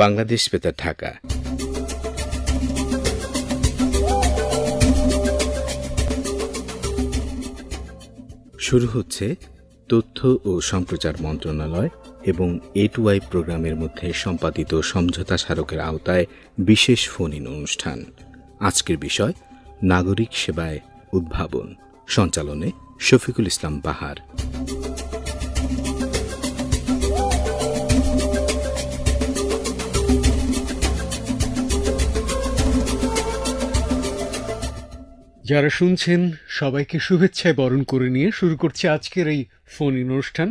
বাংলাদেশ বেতার ঢাকা শুরু হচ্ছে তথ্য ও সম্প্রচার মন্ত্রণালয় এবং এ টু প্রোগ্রামের মধ্যে সম্পাদিত সমঝোতা স্মারকের আওতায় বিশেষ ফোন ইন অনুষ্ঠান আজকের বিষয় নাগরিক সেবায় উদ্ভাবন সঞ্চালনে শফিকুল ইসলাম বাহার যারা শুনছেন সবাইকে শুভেচ্ছায় বরণ করে নিয়ে শুরু করছে আজকের এই ফোন ইন অনুষ্ঠান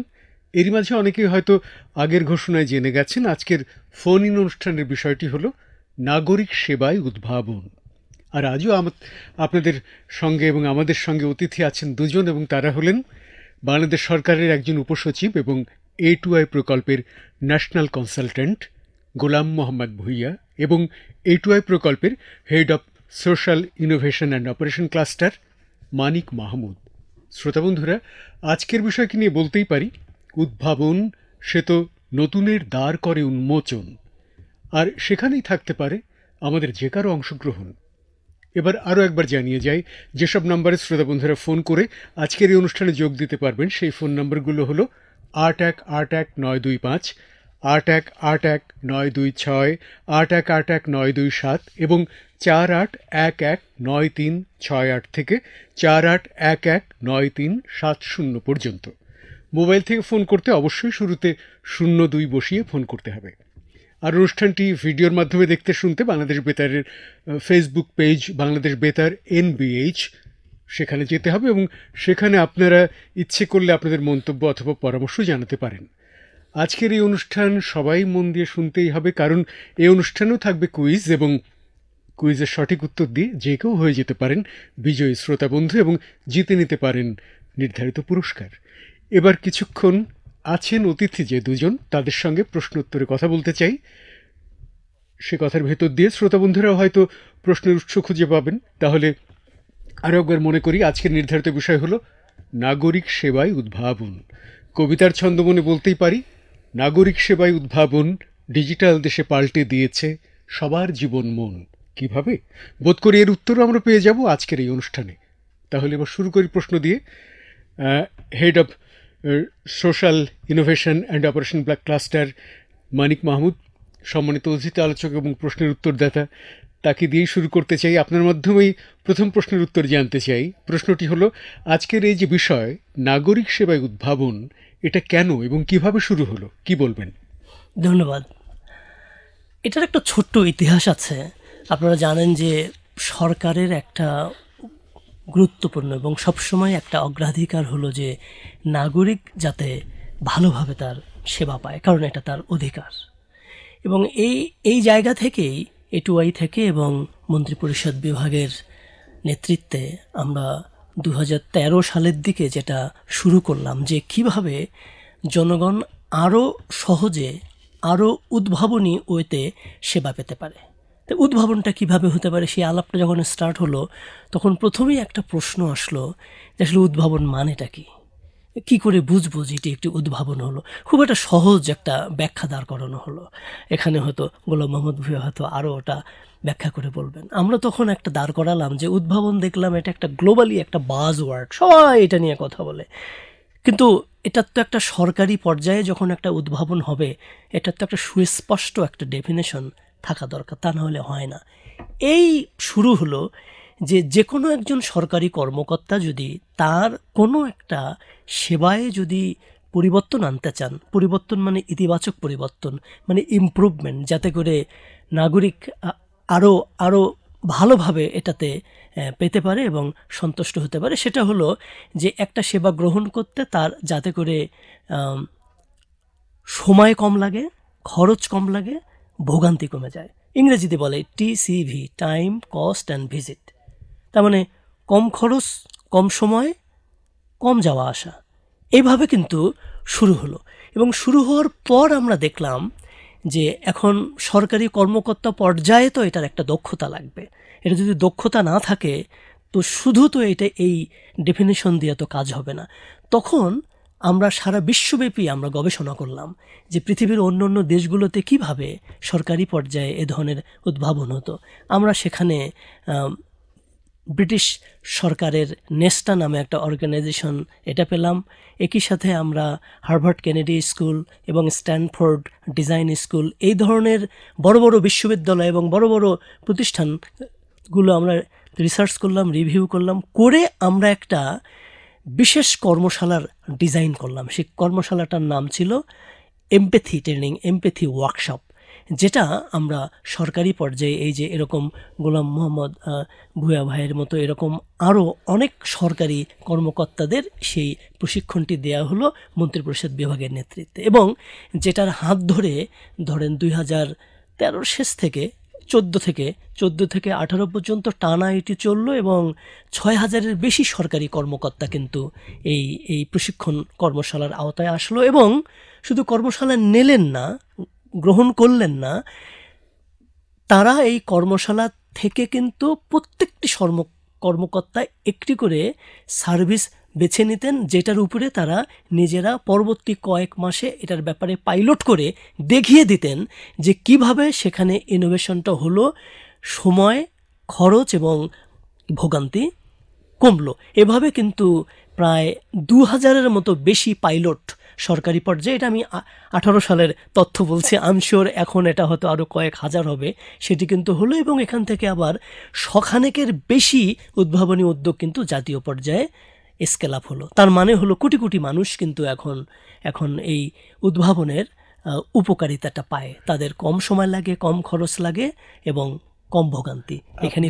এরই মাঝে অনেকেই হয়তো আগের ঘোষণায় জেনে গেছেন আজকের ফোন ইন অনুষ্ঠানের বিষয়টি হল নাগরিক সেবায় উদ্ভাবন আর আজও আপনাদের সঙ্গে এবং আমাদের সঙ্গে অতিথি আছেন দুজন এবং তারা হলেন বাংলাদেশ সরকারের একজন উপসচিব এবং এ টু আই প্রকল্পের ন্যাশনাল কনসালট্যান্ট গোলাম মোহাম্মদ ভুইয়া এবং এ টু আই প্রকল্পের head of social innovation and operation cluster Manik Mahmud শ্রোতা বন্ধুরা আজকের বিষয়কে নিয়ে বলতেই পারি উদ্ভাবন সে তো নতুনের দ্বার করে উন্মোচন আর সেখানেই থাকতে পারে আমাদের যে কারো অংশগ্রহণ এবার আরও একবার জানিয়ে যাই যেসব নাম্বারে শ্রোতাবন্ধুরা ফোন করে আজকের এই অনুষ্ঠানে যোগ দিতে পারবেন সেই ফোন নম্বরগুলো হলো আট এক আট এক নয় দুই পাঁচ আট এক আট এক নয় দুই ছয় আট এক আট এক নয় দুই সাত এবং চার আট এক এক নয় তিন ছয় আট থেকে চার আট এক এক নয় তিন সাত শূন্য পর্যন্ত মোবাইল থেকে ফোন করতে অবশ্যই শুরুতে শূন্য দুই বসিয়ে ফোন করতে হবে আর অনুষ্ঠানটি ভিডিওর মাধ্যমে দেখতে শুনতে বাংলাদেশ বেতারের Facebook page Bangladesh Betar NBH সেখানে যেতে হবে এবং সেখানে আপনারা ইচ্ছে করলে আপনাদের মন্তব্য অথবা পরামর্শ জানাতে পারেন আজকের এই অনুষ্ঠান সবাই মন দিয়ে শুনতেই হবে কারণ এই অনুষ্ঠানেও থাকবে কুইজ এবং কুইজের সঠিক উত্তর দিয়ে যে কেউ হয়ে যেতে পারেন বিজয়ী শ্রোতা বন্ধু এবং জিতে নিতে পারেন নির্ধারিত পুরস্কার এবার কিছুক্ষণ আছেন অতিথি যে দুজন তাদের সঙ্গে প্রশ্নোত্তরে কথা বলতে চাই সে কথার ভেতর দিয়ে শ্রোতা বন্ধুরাও হয়তো প্রশ্নের উৎস খুঁজে পাবেন তাহলে আরও একবার মনে করি আজকের নির্ধারিত বিষয় হলো নাগরিক সেবায় উদ্ভাবন কবিতার ছন্দমনে বলতেই পারি নাগরিক সেবায় উদ্ভাবন ডিজিটাল দেশে পাল্টে দিয়েছে সবার জীবন মন কিভাবে বোধ করি এর উত্তরও আমরা পেয়ে যাব আজকের এই অনুষ্ঠানে তাহলে এবার শুরু করি প্রশ্ন দিয়ে head of social innovation and operation black cluster Manik Mahmud সম্মানিত অধিত আলোচক এবং প্রশ্নের উত্তরদাতা তাকে দিয়েই শুরু করতে চাই আপনার মাধ্যমেই প্রথম প্রশ্নের উত্তর জানতে চাই প্রশ্নটি হলো আজকের এই যে বিষয় নাগরিক সেবায় উদ্ভাবন এটা কেন এবং কিভাবে শুরু হলো কি বলবেন ধন্যবাদ এটার একটা ছোট্ট ইতিহাস আছে আপনারা জানেন যে সরকারের একটা গুরুত্বপূর্ণ এবং সবসময় একটা অগ্রাধিকার হলো যে নাগরিক যাতে ভালোভাবে তার সেবা পায় কারণ এটা তার অধিকার এবং এই এই জায়গা থেকেই এটুআই থেকে এবং মন্ত্রিপরিষদ বিভাগের নেতৃত্বে আমরা দু সালের দিকে যেটা শুরু করলাম যে কিভাবে জনগণ আরও সহজে আরও উদ্ভাবনী ওয়েতে সেবা পেতে পারে তো উদ্ভাবনটা কিভাবে হতে পারে সেই আলাপটা যখন স্টার্ট হলো তখন প্রথমেই একটা প্রশ্ন আসলো যে আসলে উদ্ভাবন মানেটা কী কি করে বুঝবো যে এটি একটি উদ্ভাবন হলো খুব একটা সহজ একটা ব্যাখ্যা দাঁড় করানো হলো এখানে হয়তো গোলাম মোহাম্মদ ভুয়া হয়তো আরও ওটা ব্যাখ্যা করে বলবেন আমরা তখন একটা দাঁড় করালাম যে উদ্ভাবন দেখলাম এটা একটা গ্লোবালি একটা বাজ ওয়ার্ড সবাই এটা নিয়ে কথা বলে কিন্তু এটা তো একটা সরকারি পর্যায়ে যখন একটা উদ্ভাবন হবে এটার তো একটা সুস্পষ্ট একটা ডেফিনেশন থাকা দরকার তা না হলে হয় না এই শুরু হলো যে যে কোনো একজন সরকারি কর্মকর্তা যদি তার কোনো একটা সেবায় যদি পরিবর্তন আনতে চান পরিবর্তন মানে ইতিবাচক পরিবর্তন মানে ইম্প্রুভমেন্ট যাতে করে নাগরিক আরও আরও ভালোভাবে এটাতে পেতে পারে এবং সন্তুষ্ট হতে পারে সেটা হলো যে একটা সেবা গ্রহণ করতে তার যাতে করে সময় কম লাগে খরচ কম লাগে ভোগান্তি কমে যায় ইংরেজিতে বলে TCV time cost and visit তার মানে কম খরচ কম সময় কম যাওয়া আসা এভাবে কিন্তু শুরু হলো এবং শুরু হওয়ার পর আমরা দেখলাম যে এখন সরকারি কর্মকর্তা পর্যায়ে তো এটার একটা দক্ষতা লাগবে এটা যদি দক্ষতা না থাকে তো শুধু তো এটা এই ডেফিনেশন দিয়ে তো কাজ হবে না তখন আমরা সারা বিশ্বব্যাপী আমরা গবেষণা করলাম যে পৃথিবীর অন্য অন্য দেশগুলোতে কিভাবে সরকারি পর্যায়ে এ ধরনের উদ্ভাবন হতো আমরা সেখানে ব্রিটিশ সরকারের নেস্টা নামে একটা অর্গানাইজেশন এটা পেলাম একই সাথে আমরা হার্ভার্ড কেনেডি স্কুল এবং স্ট্যানফোর্ড ডিজাইন স্কুল এই ধরনের বড় বড় বিশ্ববিদ্যালয় এবং বড় বড় প্রতিষ্ঠানগুলো আমরা রিসার্চ করলাম রিভিউ করলাম করে আমরা একটা বিশেষ কর্মশালার ডিজাইন করলাম সেই কর্মশালাটার নাম ছিল এমপ্যাথি ট্রেনিং এমপ্যাথি ওয়ার্কশপ যেটা আমরা সরকারি পর্যায়ে এই যে এরকম গোলাম মোহাম্মদ ভুয়া ভাইয়ের মতো এরকম আরও অনেক সরকারি কর্মকর্তাদের সেই প্রশিক্ষণটি দেয়া হলো মন্ত্রিপরিষদ বিভাগের নেতৃত্বে এবং যেটার হাত ধরে ধরেন দুই হাজার তেরোর শেষ থেকে চোদ্দ থেকে চোদ্দ থেকে আঠারো পর্যন্ত টানা এটি চলল এবং ছয় হাজারের বেশি সরকারি কর্মকর্তা কিন্তু এই এই প্রশিক্ষণ কর্মশালার আওতায় আসলো এবং শুধু কর্মশালা নেলেন না গ্রহণ করলেন না তারা এই কর্মশালা থেকে কিন্তু প্রত্যেকটি সর্ম কর্মকর্তা একটি করে সার্ভিস বেছে নিতেন যেটার উপরে তারা নিজেরা পরবর্তী কয়েক মাসে এটার ব্যাপারে পাইলট করে দেখিয়ে দিতেন যে কিভাবে সেখানে ইনোভেশনটা হলো সময় খরচ এবং ভোগান্তি কমলো এভাবে কিন্তু প্রায় দু হাজারের মতো বেশি পাইলট সরকারি পর্যায়ে এটা আমি আঠারো সালের তথ্য বলছি আমশিওর হ্যাঁ। এখন এটা হয়তো আরও কয়েক হাজার হবে সেটি কিন্তু হলো এবং এখান থেকে আবার শখানেকের বেশি উদ্ভাবনী উদ্যোগ কিন্তু জাতীয় পর্যায়ে স্কেল আপ হলো তার মানে হলো কোটি কোটি মানুষ কিন্তু এখন এখন এই উদ্ভাবনের উপকারিতাটা পায় তাদের কম সময় লাগে কম খরচ লাগে এবং কম ভোগান্তি এখানে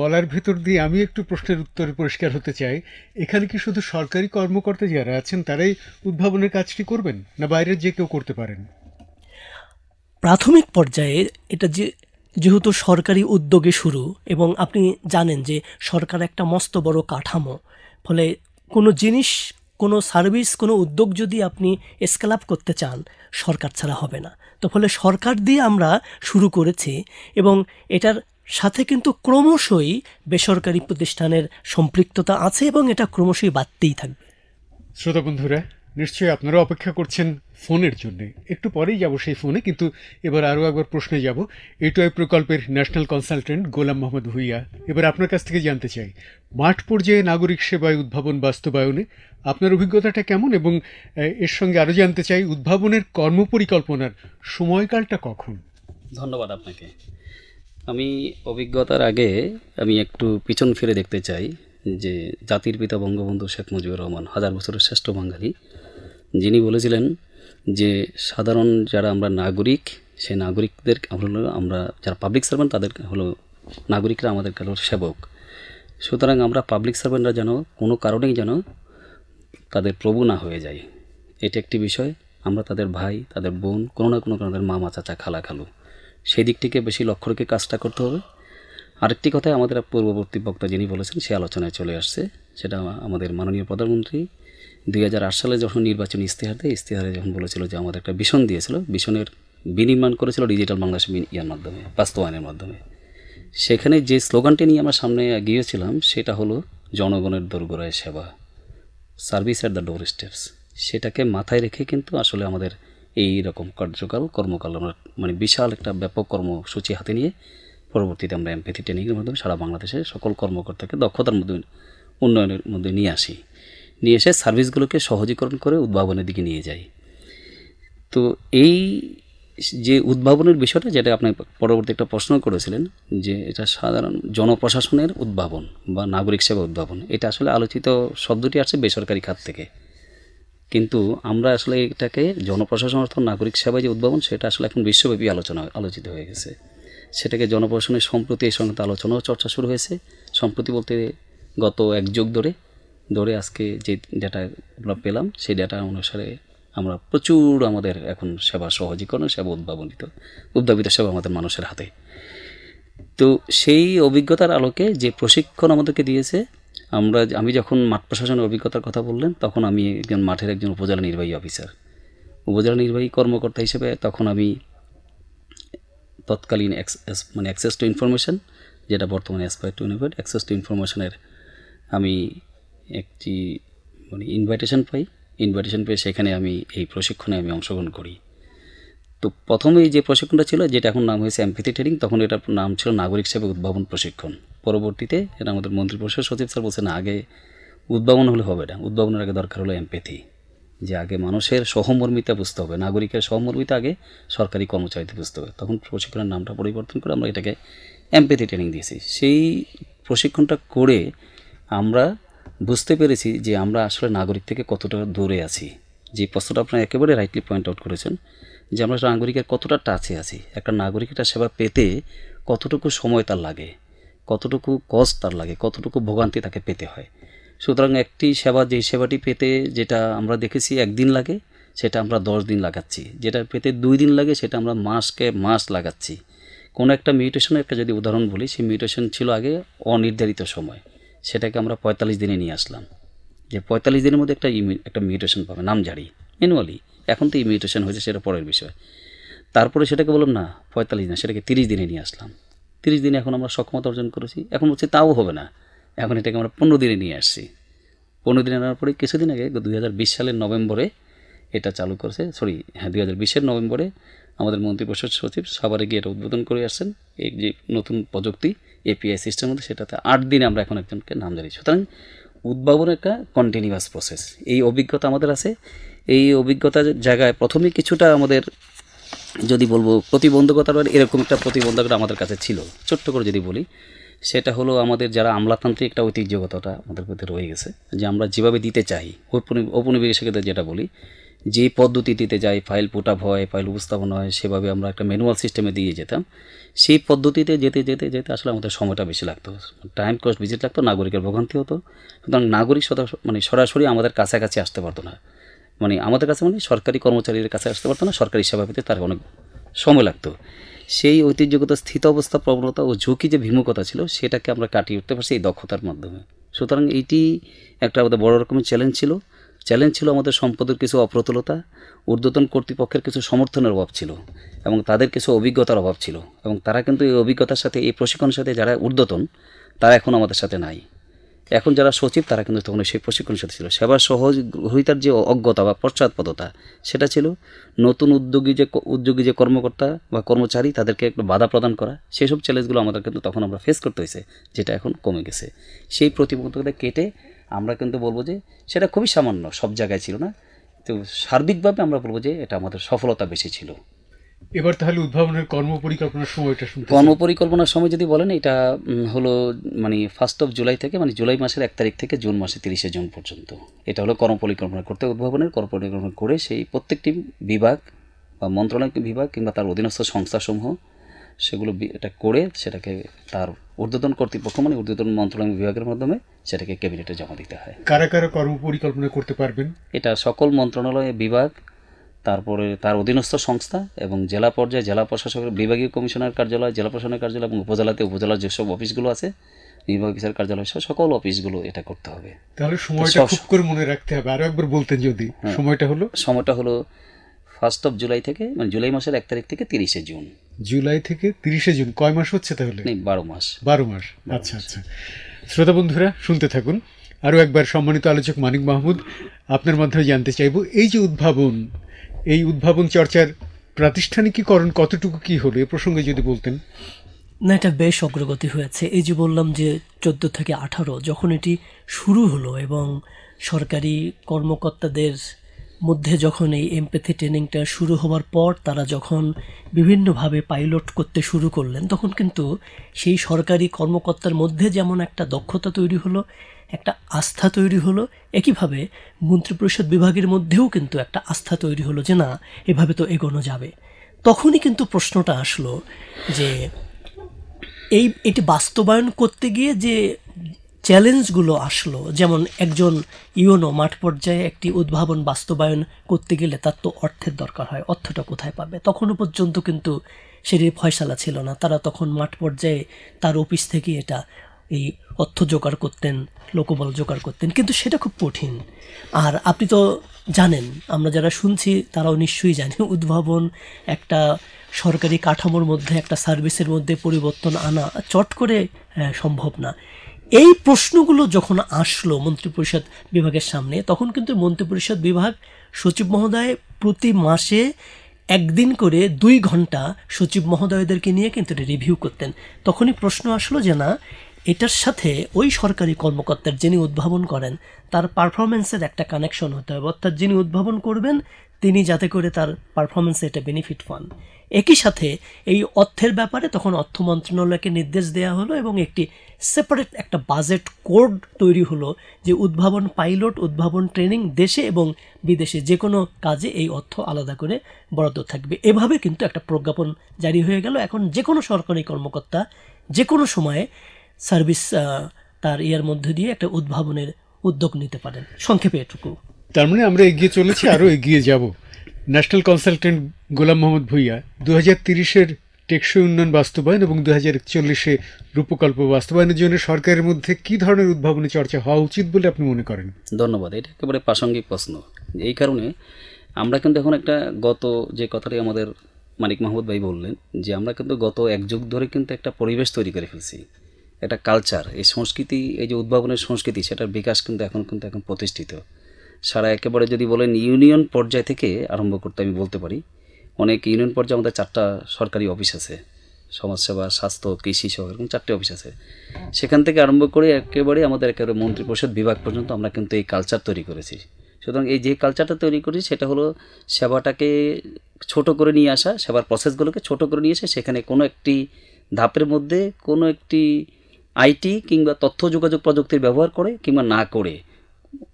বলার ভেতর দিয়ে আমি একটু প্রশ্নের উত্তরে পরিষ্কার হতে চাই এখানে কি শুধু সরকারি কর্মকর্তা যারা আছেন তারাই উদ্ভাবনের কাজটি করবেন না বাইরের যে কেউ করতে পারেন প্রাথমিক পর্যায়ে এটা যে যেহেতু সরকারি উদ্যোগে শুরু এবং আপনি জানেন যে সরকার একটা মস্ত বড় কাঠামো ফলে কোনো জিনিস কোনো সার্ভিস কোনো উদ্যোগ যদি আপনি স্কেল আপ করতে চান সরকার ছাড়া হবে না তো ফলে সরকার দিয়ে আমরা শুরু করেছি এবং এটার সাথে কিন্তু ক্রমশই বেসরকারি প্রতিষ্ঠানের সম্পৃক্ততা আছে এবং এটা ক্রমশই বাড়তেই থাকবে শ্রোতা বন্ধুরা নিশ্চয়ই আপনারা অপেক্ষা করছেন ফোনের জন্য একটু পরেই যাব সেই ফোনে কিন্তু এবার আরও একবার প্রশ্নে যাব এটুআই প্রকল্পের ন্যাশনাল কনসালটেন্ট গোলাম মোহাম্মদ ভুইয়া এবার আপনার কাছ থেকে জানতে চাই মাঠ পর্যায়ে নাগরিক সেবায় উদ্ভাবন বাস্তবায়নে আপনার অভিজ্ঞতাটা কেমন এবং এর সঙ্গে আরও জানতে চাই উদ্ভাবনের কর্মপরিকল্পনার সময়কালটা কখন ধন্যবাদ আপনাকে আমি অভিজ্ঞতার আগে আমি একটু পিছন ফিরে দেখতে চাই যে জাতির পিতা বঙ্গবন্ধু শেখ মুজিবুর রহমান হাজার বছরের শ্রেষ্ঠ বাঙালি যিনি বলেছিলেন যে সাধারণ যারা আমরা নাগরিক সে নাগরিকদের হলো আমরা যারা পাবলিক সার্ভেন্ট তাদের হলো নাগরিকরা আমাদের হলো সেবক সুতরাং আমরা পাবলিক সার্ভেন্টরা যেন কোনো কারণেই যেন তাদের প্রভু না হয়ে যায় এটি একটি বিষয় আমরা তাদের ভাই তাদের বোন কোনো না কোনো কারণে মামা চাচা খালা খালু সেই দিকটিকে বেশি লক্ষ্য রেখে কাজটা করতে হবে আরেকটি কথায় আমাদের পূর্ববর্তী বক্তা যিনি বলেছেন সে আলোচনায় চলে আসছে সেটা আমাদের মাননীয় প্রধানমন্ত্রী দুই সালে যখন নির্বাচন ইস্তেহার দেয় ইস্তেহারে যখন বলেছিল যে আমাদের একটা ভিশন দিয়েছিল ভিশনের বিনির্মাণ করেছিল ডিজিটাল বাংলাদেশ ইয়ার মাধ্যমে বাস্তবায়নের মাধ্যমে সেখানে যে স্লোগানটি নিয়ে আমরা সামনে গিয়েছিলাম সেটা হলো জনগণের দোরগোড়ায় সেবা service at the door steps সেটাকে মাথায় রেখে কিন্তু আসলে আমাদের এই রকম কার্যকাল কর্মকাল আমরা মানে বিশাল একটা ব্যাপক কর্মসূচি হাতে নিয়ে পরবর্তীতে আমরা এমপিথি ট্রেনিংয়ের মাধ্যমে সারা বাংলাদেশে সকল কর্মকর্তাকে দক্ষতার মধ্যে উন্নয়নের মধ্যে নিয়ে আসি নিয়ে এসে সার্ভিসগুলোকে সহজীকরণ করে উদ্ভাবনের দিকে নিয়ে যায় তো এই যে উদ্ভাবনের বিষয়টা যেটা আপনি পরবর্তী একটা প্রশ্ন করেছিলেন যে এটা সাধারণ জনপ্রশাসনের উদ্ভাবন বা নাগরিক সেবা উদ্ভাবন এটা আসলে আলোচিত শব্দটি আসছে বেসরকারি খাত থেকে কিন্তু আমরা আসলে এটাকে জনপ্রশাসন অর্থাৎ নাগরিক সেবা যে উদ্ভাবন সেটা আসলে এখন বিশ্বব্যাপী আলোচনা আলোচিত হয়ে গেছে সেটাকে জনপ্রশাসনের সম্প্রতি এই সংক্রান্ত আলোচনাও চর্চা শুরু হয়েছে সম্প্রতি বলতে গত এক যুগ ধরে ধরে আজকে যে ডেটা আমরা পেলাম সেই ডেটা অনুসারে আমরা প্রচুর আমাদের এখন সেবা সহজীকরণ সেবা উদ্ভাবনিত উদ্ভাবিত সেবা আমাদের মানুষের হাতে তো সেই অভিজ্ঞতার আলোকে যে প্রশিক্ষণ আমাদেরকে দিয়েছে আমরা আমি যখন মাঠ প্রশাসনের অভিজ্ঞতার কথা বললেন তখন আমি একজন মাঠের একজন উপজেলা নির্বাহী অফিসার উপজেলা নির্বাহী কর্মকর্তা হিসেবে তখন আমি তৎকালীন অ্যাক্স মানে অ্যাক্সেস টু ইনফরমেশান যেটা বর্তমানে aspire to innovate access to ইনফরমেশনের আমি একটি মানে ইনভাইটেশন পাই ইনভাইটেশন পেয়ে সেখানে আমি এই প্রশিক্ষণে আমি অংশগ্রহণ করি তো প্রথমে যে প্রশিক্ষণটা ছিল যেটা এখন নাম হয়েছে এমপিথি ট্রেনিং তখন এটার নাম ছিল নাগরিক সেবা উদ্ভাবন প্রশিক্ষণ পরবর্তীতে এটা আমাদের মন্ত্রিপরিষদ সচিব স্যার বলছেন আগে উদ্ভাবন হলে হবে না উদ্ভাবনের আগে দরকার হলো এমপ্যাথি যে আগে মানুষের সহমর্মিতা বুঝতে হবে নাগরিকের সহমর্মিতা আগে সরকারি কর্মচারীতে বুঝতে হবে তখন প্রশিক্ষণের নামটা পরিবর্তন করে আমরা এটাকে এমপ্যাথি ট্রেনিং দিয়েছি সেই প্রশিক্ষণটা করে আমরা বুঝতে পেরেছি যে আমরা আসলে নাগরিক থেকে কতটা দূরে আছি যে প্রশ্নটা আপনারা একেবারে রাইটলি পয়েন্ট আউট করেছেন যে আমরা নাগরিকের কতটা টাচে আছি একটা নাগরিকটা সেবা পেতে কতটুকু সময় তার লাগে কতটুকু কজ তার লাগে কতটুকু ভোগান্তি তাকে পেতে হয় সুতরাং একটি সেবা যে সেবাটি পেতে যেটা আমরা দেখেছি একদিন লাগে সেটা আমরা দশ দিন লাগাচ্ছি যেটা পেতে দুই দিন লাগে সেটা আমরা মাসকে মাস লাগাচ্ছি কোনো একটা মিউটেশনের একটা যদি উদাহরণ বলি সেই মিউটেশন ছিল আগে অনির্ধারিত সময় সেটাকে আমরা পঁয়তাল্লিশ দিনে নিয়ে আসলাম যে পঁয়তাল্লিশ দিনের মধ্যে একটা একটা মিউটেশন পাবে নাম জারি ম্যানুয়ালি এখন তো ইমিউটেশন হয়েছে সেটা পরের বিষয় তারপরে সেটাকে বললাম না পঁয়তাল্লিশ দিন সেটাকে তিরিশ দিনে নিয়ে আসলাম তিরিশ দিনে এখন আমরা সক্ষমতা অর্জন করেছি এখন হচ্ছে তাও হবে না এখন এটাকে আমরা পনেরো দিনে নিয়ে আসছি পনেরো দিনে আনার পরে কিছুদিন আগে বিশ সালের নভেম্বরে এটা চালু করেছে সরি হ্যাঁ দু হাজার বিশের নভেম্বরে আমাদের মন্ত্রিপরিষদ সচিব সাভারে গিয়ে এটা উদ্বোধন করে আসছেন এই যে নতুন প্রযুক্তি এপিআই সিস্টেম হতো সেটাতে আট দিনে আমরা এখন একজনকে নাম জানিয়েছি সুতরাং উদ্ভাবন একটা কন্টিনিউয়াস প্রসেস এই অভিজ্ঞতা আমাদের আছে এই অভিজ্ঞতা জায়গায় প্রথমে কিছুটা আমাদের যদি বলবো প্রতিবন্ধকতার মানে এরকম একটা প্রতিবন্ধকতা আমাদের কাছে ছিল ছোট্ট করে যদি বলি সেটা হলো আমাদের যারা আমলাতান্ত্রিক একটা ঐতিহ্যগতটা আমাদের মধ্যে রয়ে গেছে যে আমরা যেভাবে দিতে চাই ঔপনিবেশিকতা যেটা বলি যে পদ্ধতিতে যাই ফাইল পুট আপ হয় ফাইল উপস্থাপন হয় সেভাবে আমরা একটা ম্যানুয়াল সিস্টেমে দিয়ে যেতাম সেই পদ্ধতিতে যেতে যেতে যেতে আসলে আমাদের সময়টা বেশি লাগতো টাইম কস্ট বেশি লাগতো নাগরিকের ভোগান্তি হতো সুতরাং নাগরিক সদা মানে সরাসরি আমাদের কাছাকাছি আসতে পারতো না মানে আমাদের কাছে মানে সরকারি কর্মচারীর কাছে আসতে পারতো না সরকারি সেবা পেতে তার অনেক সময় লাগতো সেই ঐতিহ্যগত স্থিত অবস্থা প্রবণতা ও ঝুঁকি যে ভিমুখতা ছিল সেটাকে আমরা কাটিয়ে উঠতে পারছি এই দক্ষতার মাধ্যমে সুতরাং এইটি একটা আমাদের বড় রকমের চ্যালেঞ্জ ছিল চ্যালেঞ্জ ছিল আমাদের সম্পদের কিছু অপ্রতুলতা ঊর্ধ্বতন কর্তৃপক্ষের কিছু সমর্থনের অভাব ছিল এবং তাদের কিছু অভিজ্ঞতার অভাব ছিল এবং তারা কিন্তু এই অভিজ্ঞতার সাথে এই প্রশিক্ষণের সাথে যারা ঊর্ধ্বতন তারা এখন আমাদের সাথে নাই এখন যারা সচিব তারা কিন্তু তখন সেই প্রশিক্ষণের সাথে ছিল সেবার গ্রহিতার যে অজ্ঞতা বা পশ্চাৎপদতা সেটা ছিল নতুন উদ্যোগী যে উদ্যোগী যে কর্মকর্তা বা কর্মচারী তাদেরকে একটু বাধা প্রদান করা সেই সব চ্যালেঞ্জগুলো আমাদের কিন্তু তখন আমরা ফেস করতে হয়েছে যেটা এখন কমে গেছে সেই প্রতিবন্ধকতা কেটে আমরা কিন্তু বলবো যে সেটা খুবই সামান্য সব জায়গায় ছিল না তো সার্বিকভাবে আমরা বলবো যে এটা আমাদের সফলতা বেশি ছিল এবার তাহলে উদ্ভাবনের কর্মপরিকল্পনার সময় কর্ম কর্মপরিকল্পনার সময় যদি বলেন এটা হলো মানে ফার্স্ট অফ জুলাই থেকে মানে জুলাই মাসের এক তারিখ থেকে জুন মাসে তিরিশে জুন পর্যন্ত এটা হলো কর্মপরিকল্পনা করতে উদ্ভাবনের কর্মপরিকল্পনা করে সেই প্রত্যেকটি বিভাগ বা মন্ত্রণালয় বিভাগ কিংবা তার অধীনস্থ সংস্থাসমূহ সেগুলো এটা করে সেটাকে তার ঊর্ধ্বতন কর্তৃপক্ষ মানে ঊর্ধ্বতন মন্ত্রণালয় বিভাগের মাধ্যমে সেটাকে ক্যাবিনেটে জমা দিতে হয় কারা কারা কর্ম পরিকল্পনা করতে পারবেন এটা সকল মন্ত্রণালয়ে বিভাগ তারপরে তার অধীনস্থ সংস্থা এবং জেলা পর্যায়ে জেলা প্রশাসকের বিভাগীয় কমিশনার কার্যালয় জেলা প্রশাসনের কার্যালয় এবং উপজেলাতে উপজেলার যেসব অফিসগুলো আছে নির্বাহী অফিসার কার্যালয় সহ সকল অফিসগুলো এটা করতে হবে তাহলে সময়টা খুব করে মনে রাখতে হবে আরো একবার বলতেন যদি হ্যাঁ। সময়টা হলো সময়টা হলো ফার্স্ট অফ জুলাই থেকে মানে জুলাই মাসের এক তারিখ থেকে তিরিশে জুন জুলাই থেকে তিরিশে জুন কয় মাস হচ্ছে তাহলে বারো মাস বারো মাস আচ্ছা আচ্ছা শ্রোতা বন্ধুরা শুনতে থাকুন আরও একবার সম্মানিত আলোচক মানিক মাহমুদ আপনার মাধ্যমে জানতে চাইব এই যে উদ্ভাবন এই উদ্ভাবন চর্চার প্রাতিষ্ঠানিকীকরণ কতটুকু কি হলো এ প্রসঙ্গে যদি বলতেন না এটা বেশ অগ্রগতি হয়েছে এই যে বললাম যে চোদ্দ থেকে আঠারো যখন এটি শুরু হলো এবং সরকারি কর্মকর্তাদের মধ্যে যখন এই এমপ্যাথি ট্রেনিংটা শুরু হওয়ার পর তারা যখন বিভিন্নভাবে পাইলট করতে শুরু করলেন তখন কিন্তু সেই সরকারি কর্মকর্তার মধ্যে যেমন একটা দক্ষতা তৈরি হলো একটা আস্থা তৈরি হলো একইভাবে মন্ত্রিপরিষদ বিভাগের মধ্যেও কিন্তু একটা আস্থা তৈরি হলো যে না এভাবে তো এগোনো যাবে তখনই কিন্তু প্রশ্নটা আসলো যে এই এটি বাস্তবায়ন করতে গিয়ে যে চ্যালেঞ্জগুলো আসলো যেমন একজন ইউনো মাঠ পর্যায়ে একটি উদ্ভাবন বাস্তবায়ন করতে গেলে তার তো অর্থের দরকার হয় অর্থটা কোথায় পাবে তখনও পর্যন্ত কিন্তু সেটির ফয়সালা ছিল না তারা তখন মাঠ পর্যায়ে তার অফিস থেকে এটা এই অর্থ জোগাড় করতেন লোকবল জোগাড় করতেন কিন্তু সেটা খুব কঠিন আর আপনি তো জানেন আমরা যারা শুনছি তারাও নিশ্চয়ই জানি উদ্ভাবন একটা সরকারি কাঠামোর মধ্যে একটা সার্ভিসের মধ্যে পরিবর্তন আনা চট করে হ্যাঁ, সম্ভব না এই প্রশ্নগুলো যখন আসলো মন্ত্রিপরিষদ বিভাগের সামনে তখন কিন্তু মন্ত্রিপরিষদ বিভাগ সচিব মহোদয় প্রতি মাসে একদিন করে দুই ঘন্টা সচিব মহোদয়দেরকে নিয়ে কিন্তু রিভিউ করতেন তখনই প্রশ্ন আসলো যে না এটার সাথে ওই সরকারি কর্মকর্তার যিনি উদ্ভাবন করেন তার পারফরমেন্সের একটা কানেকশন হতে হবে অর্থাৎ যিনি উদ্ভাবন করবেন তিনি যাতে করে তার পারফরমেন্সে এটা বেনিফিট পান একই সাথে এই অর্থের ব্যাপারে তখন অর্থ মন্ত্রণালয়কে নির্দেশ দেওয়া হলো এবং একটি সেপারেট একটা বাজেট কোড তৈরি হলো যে উদ্ভাবন পাইলট উদ্ভাবন ট্রেনিং দেশে এবং বিদেশে যে কোনো কাজে এই অর্থ আলাদা করে বরাদ্দ থাকবে এভাবে কিন্তু একটা প্রজ্ঞাপন জারি হয়ে গেল এখন যে কোনো সরকারি কর্মকর্তা যে কোনো সময়ে সার্ভিস তার ইয়ার মধ্যে দিয়ে একটা উদ্ভাবনের উদ্যোগ নিতে পারেন সংক্ষেপে এটুকু তার মানে আমরা এগিয়ে চলেছি আরও এগিয়ে যাব ন্যাশনাল কনসালটেন্ট গোলাম মোহাম্মদ ভুইয়া দু হাজার তিরিশের টেকসই উন্নয়ন বাস্তবায়ন এবং দু হাজার একচল্লিশে রূপকল্প বাস্তবায়নের জন্য সরকারের মধ্যে কি ধরনের উদ্ভাবনী চর্চা হওয়া উচিত বলে আপনি মনে করেন ধন্যবাদ এটা একেবারে প্রাসঙ্গিক প্রশ্ন এই কারণে আমরা কিন্তু এখন একটা গত যে কথাটি আমাদের মানিক মাহমুদ ভাই বললেন যে আমরা কিন্তু গত এক যুগ ধরে কিন্তু একটা পরিবেশ তৈরি করে ফেলছি একটা কালচার এই সংস্কৃতি এই যে উদ্ভাবনের সংস্কৃতি সেটার বিকাশ কিন্তু এখন কিন্তু এখন প্রতিষ্ঠিত সারা একেবারে যদি বলেন ইউনিয়ন পর্যায় থেকে আরম্ভ করতে আমি বলতে পারি অনেক ইউনিয়ন পর্যায়ে আমাদের চারটা সরকারি অফিস আছে সমাজসেবা স্বাস্থ্য কৃষি সহ এরকম চারটে অফিস আছে সেখান থেকে আরম্ভ করে একেবারে আমাদের একেবারে মন্ত্রিপরিষদ বিভাগ পর্যন্ত আমরা কিন্তু এই কালচার তৈরি করেছি সুতরাং এই যে কালচারটা তৈরি করি সেটা হলো সেবাটাকে ছোট করে নিয়ে আসা সেবার প্রসেসগুলোকে ছোট করে নিয়ে এসে সেখানে কোনো একটি ধাপের মধ্যে কোনো একটি আইটি কিংবা তথ্য যোগাযোগ প্রযুক্তির ব্যবহার করে কিংবা না করে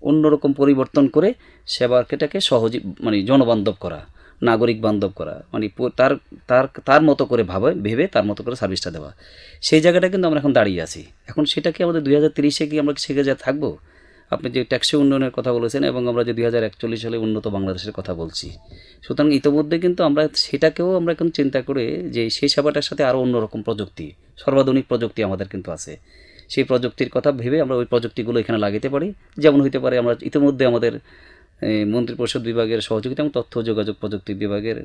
অন্যরকম পরিবর্তন করে সেবাকেটাকে সহজে মানে জনবান্ধব করা নাগরিক বান্ধব করা মানে তার তার তার মতো করে ভাবে ভেবে তার মতো করে সার্ভিসটা দেওয়া সেই জায়গাটা কিন্তু আমরা এখন দাঁড়িয়ে আছি এখন সেটা কি আমাদের দুই হাজার তিরিশে কি আমরা সেখানে যা থাকবো আপনি যে ট্যাক্সি উন্নয়নের কথা বলেছেন এবং আমরা যে দুই হাজার একচল্লিশ সালে উন্নত বাংলাদেশের কথা বলছি সুতরাং ইতিমধ্যে কিন্তু আমরা সেটাকেও আমরা এখন চিন্তা করে যে সেই সেবাটার সাথে আরও অন্যরকম প্রযুক্তি সর্বাধুনিক প্রযুক্তি আমাদের কিন্তু আছে সেই প্রযুক্তির কথা ভেবে আমরা ওই প্রযুক্তিগুলো এখানে লাগাতে পারি যেমন হইতে পারে আমরা ইতিমধ্যে আমাদের মন্ত্রিপরিষদ বিভাগের সহযোগিতা এবং তথ্য যোগাযোগ প্রযুক্তি বিভাগের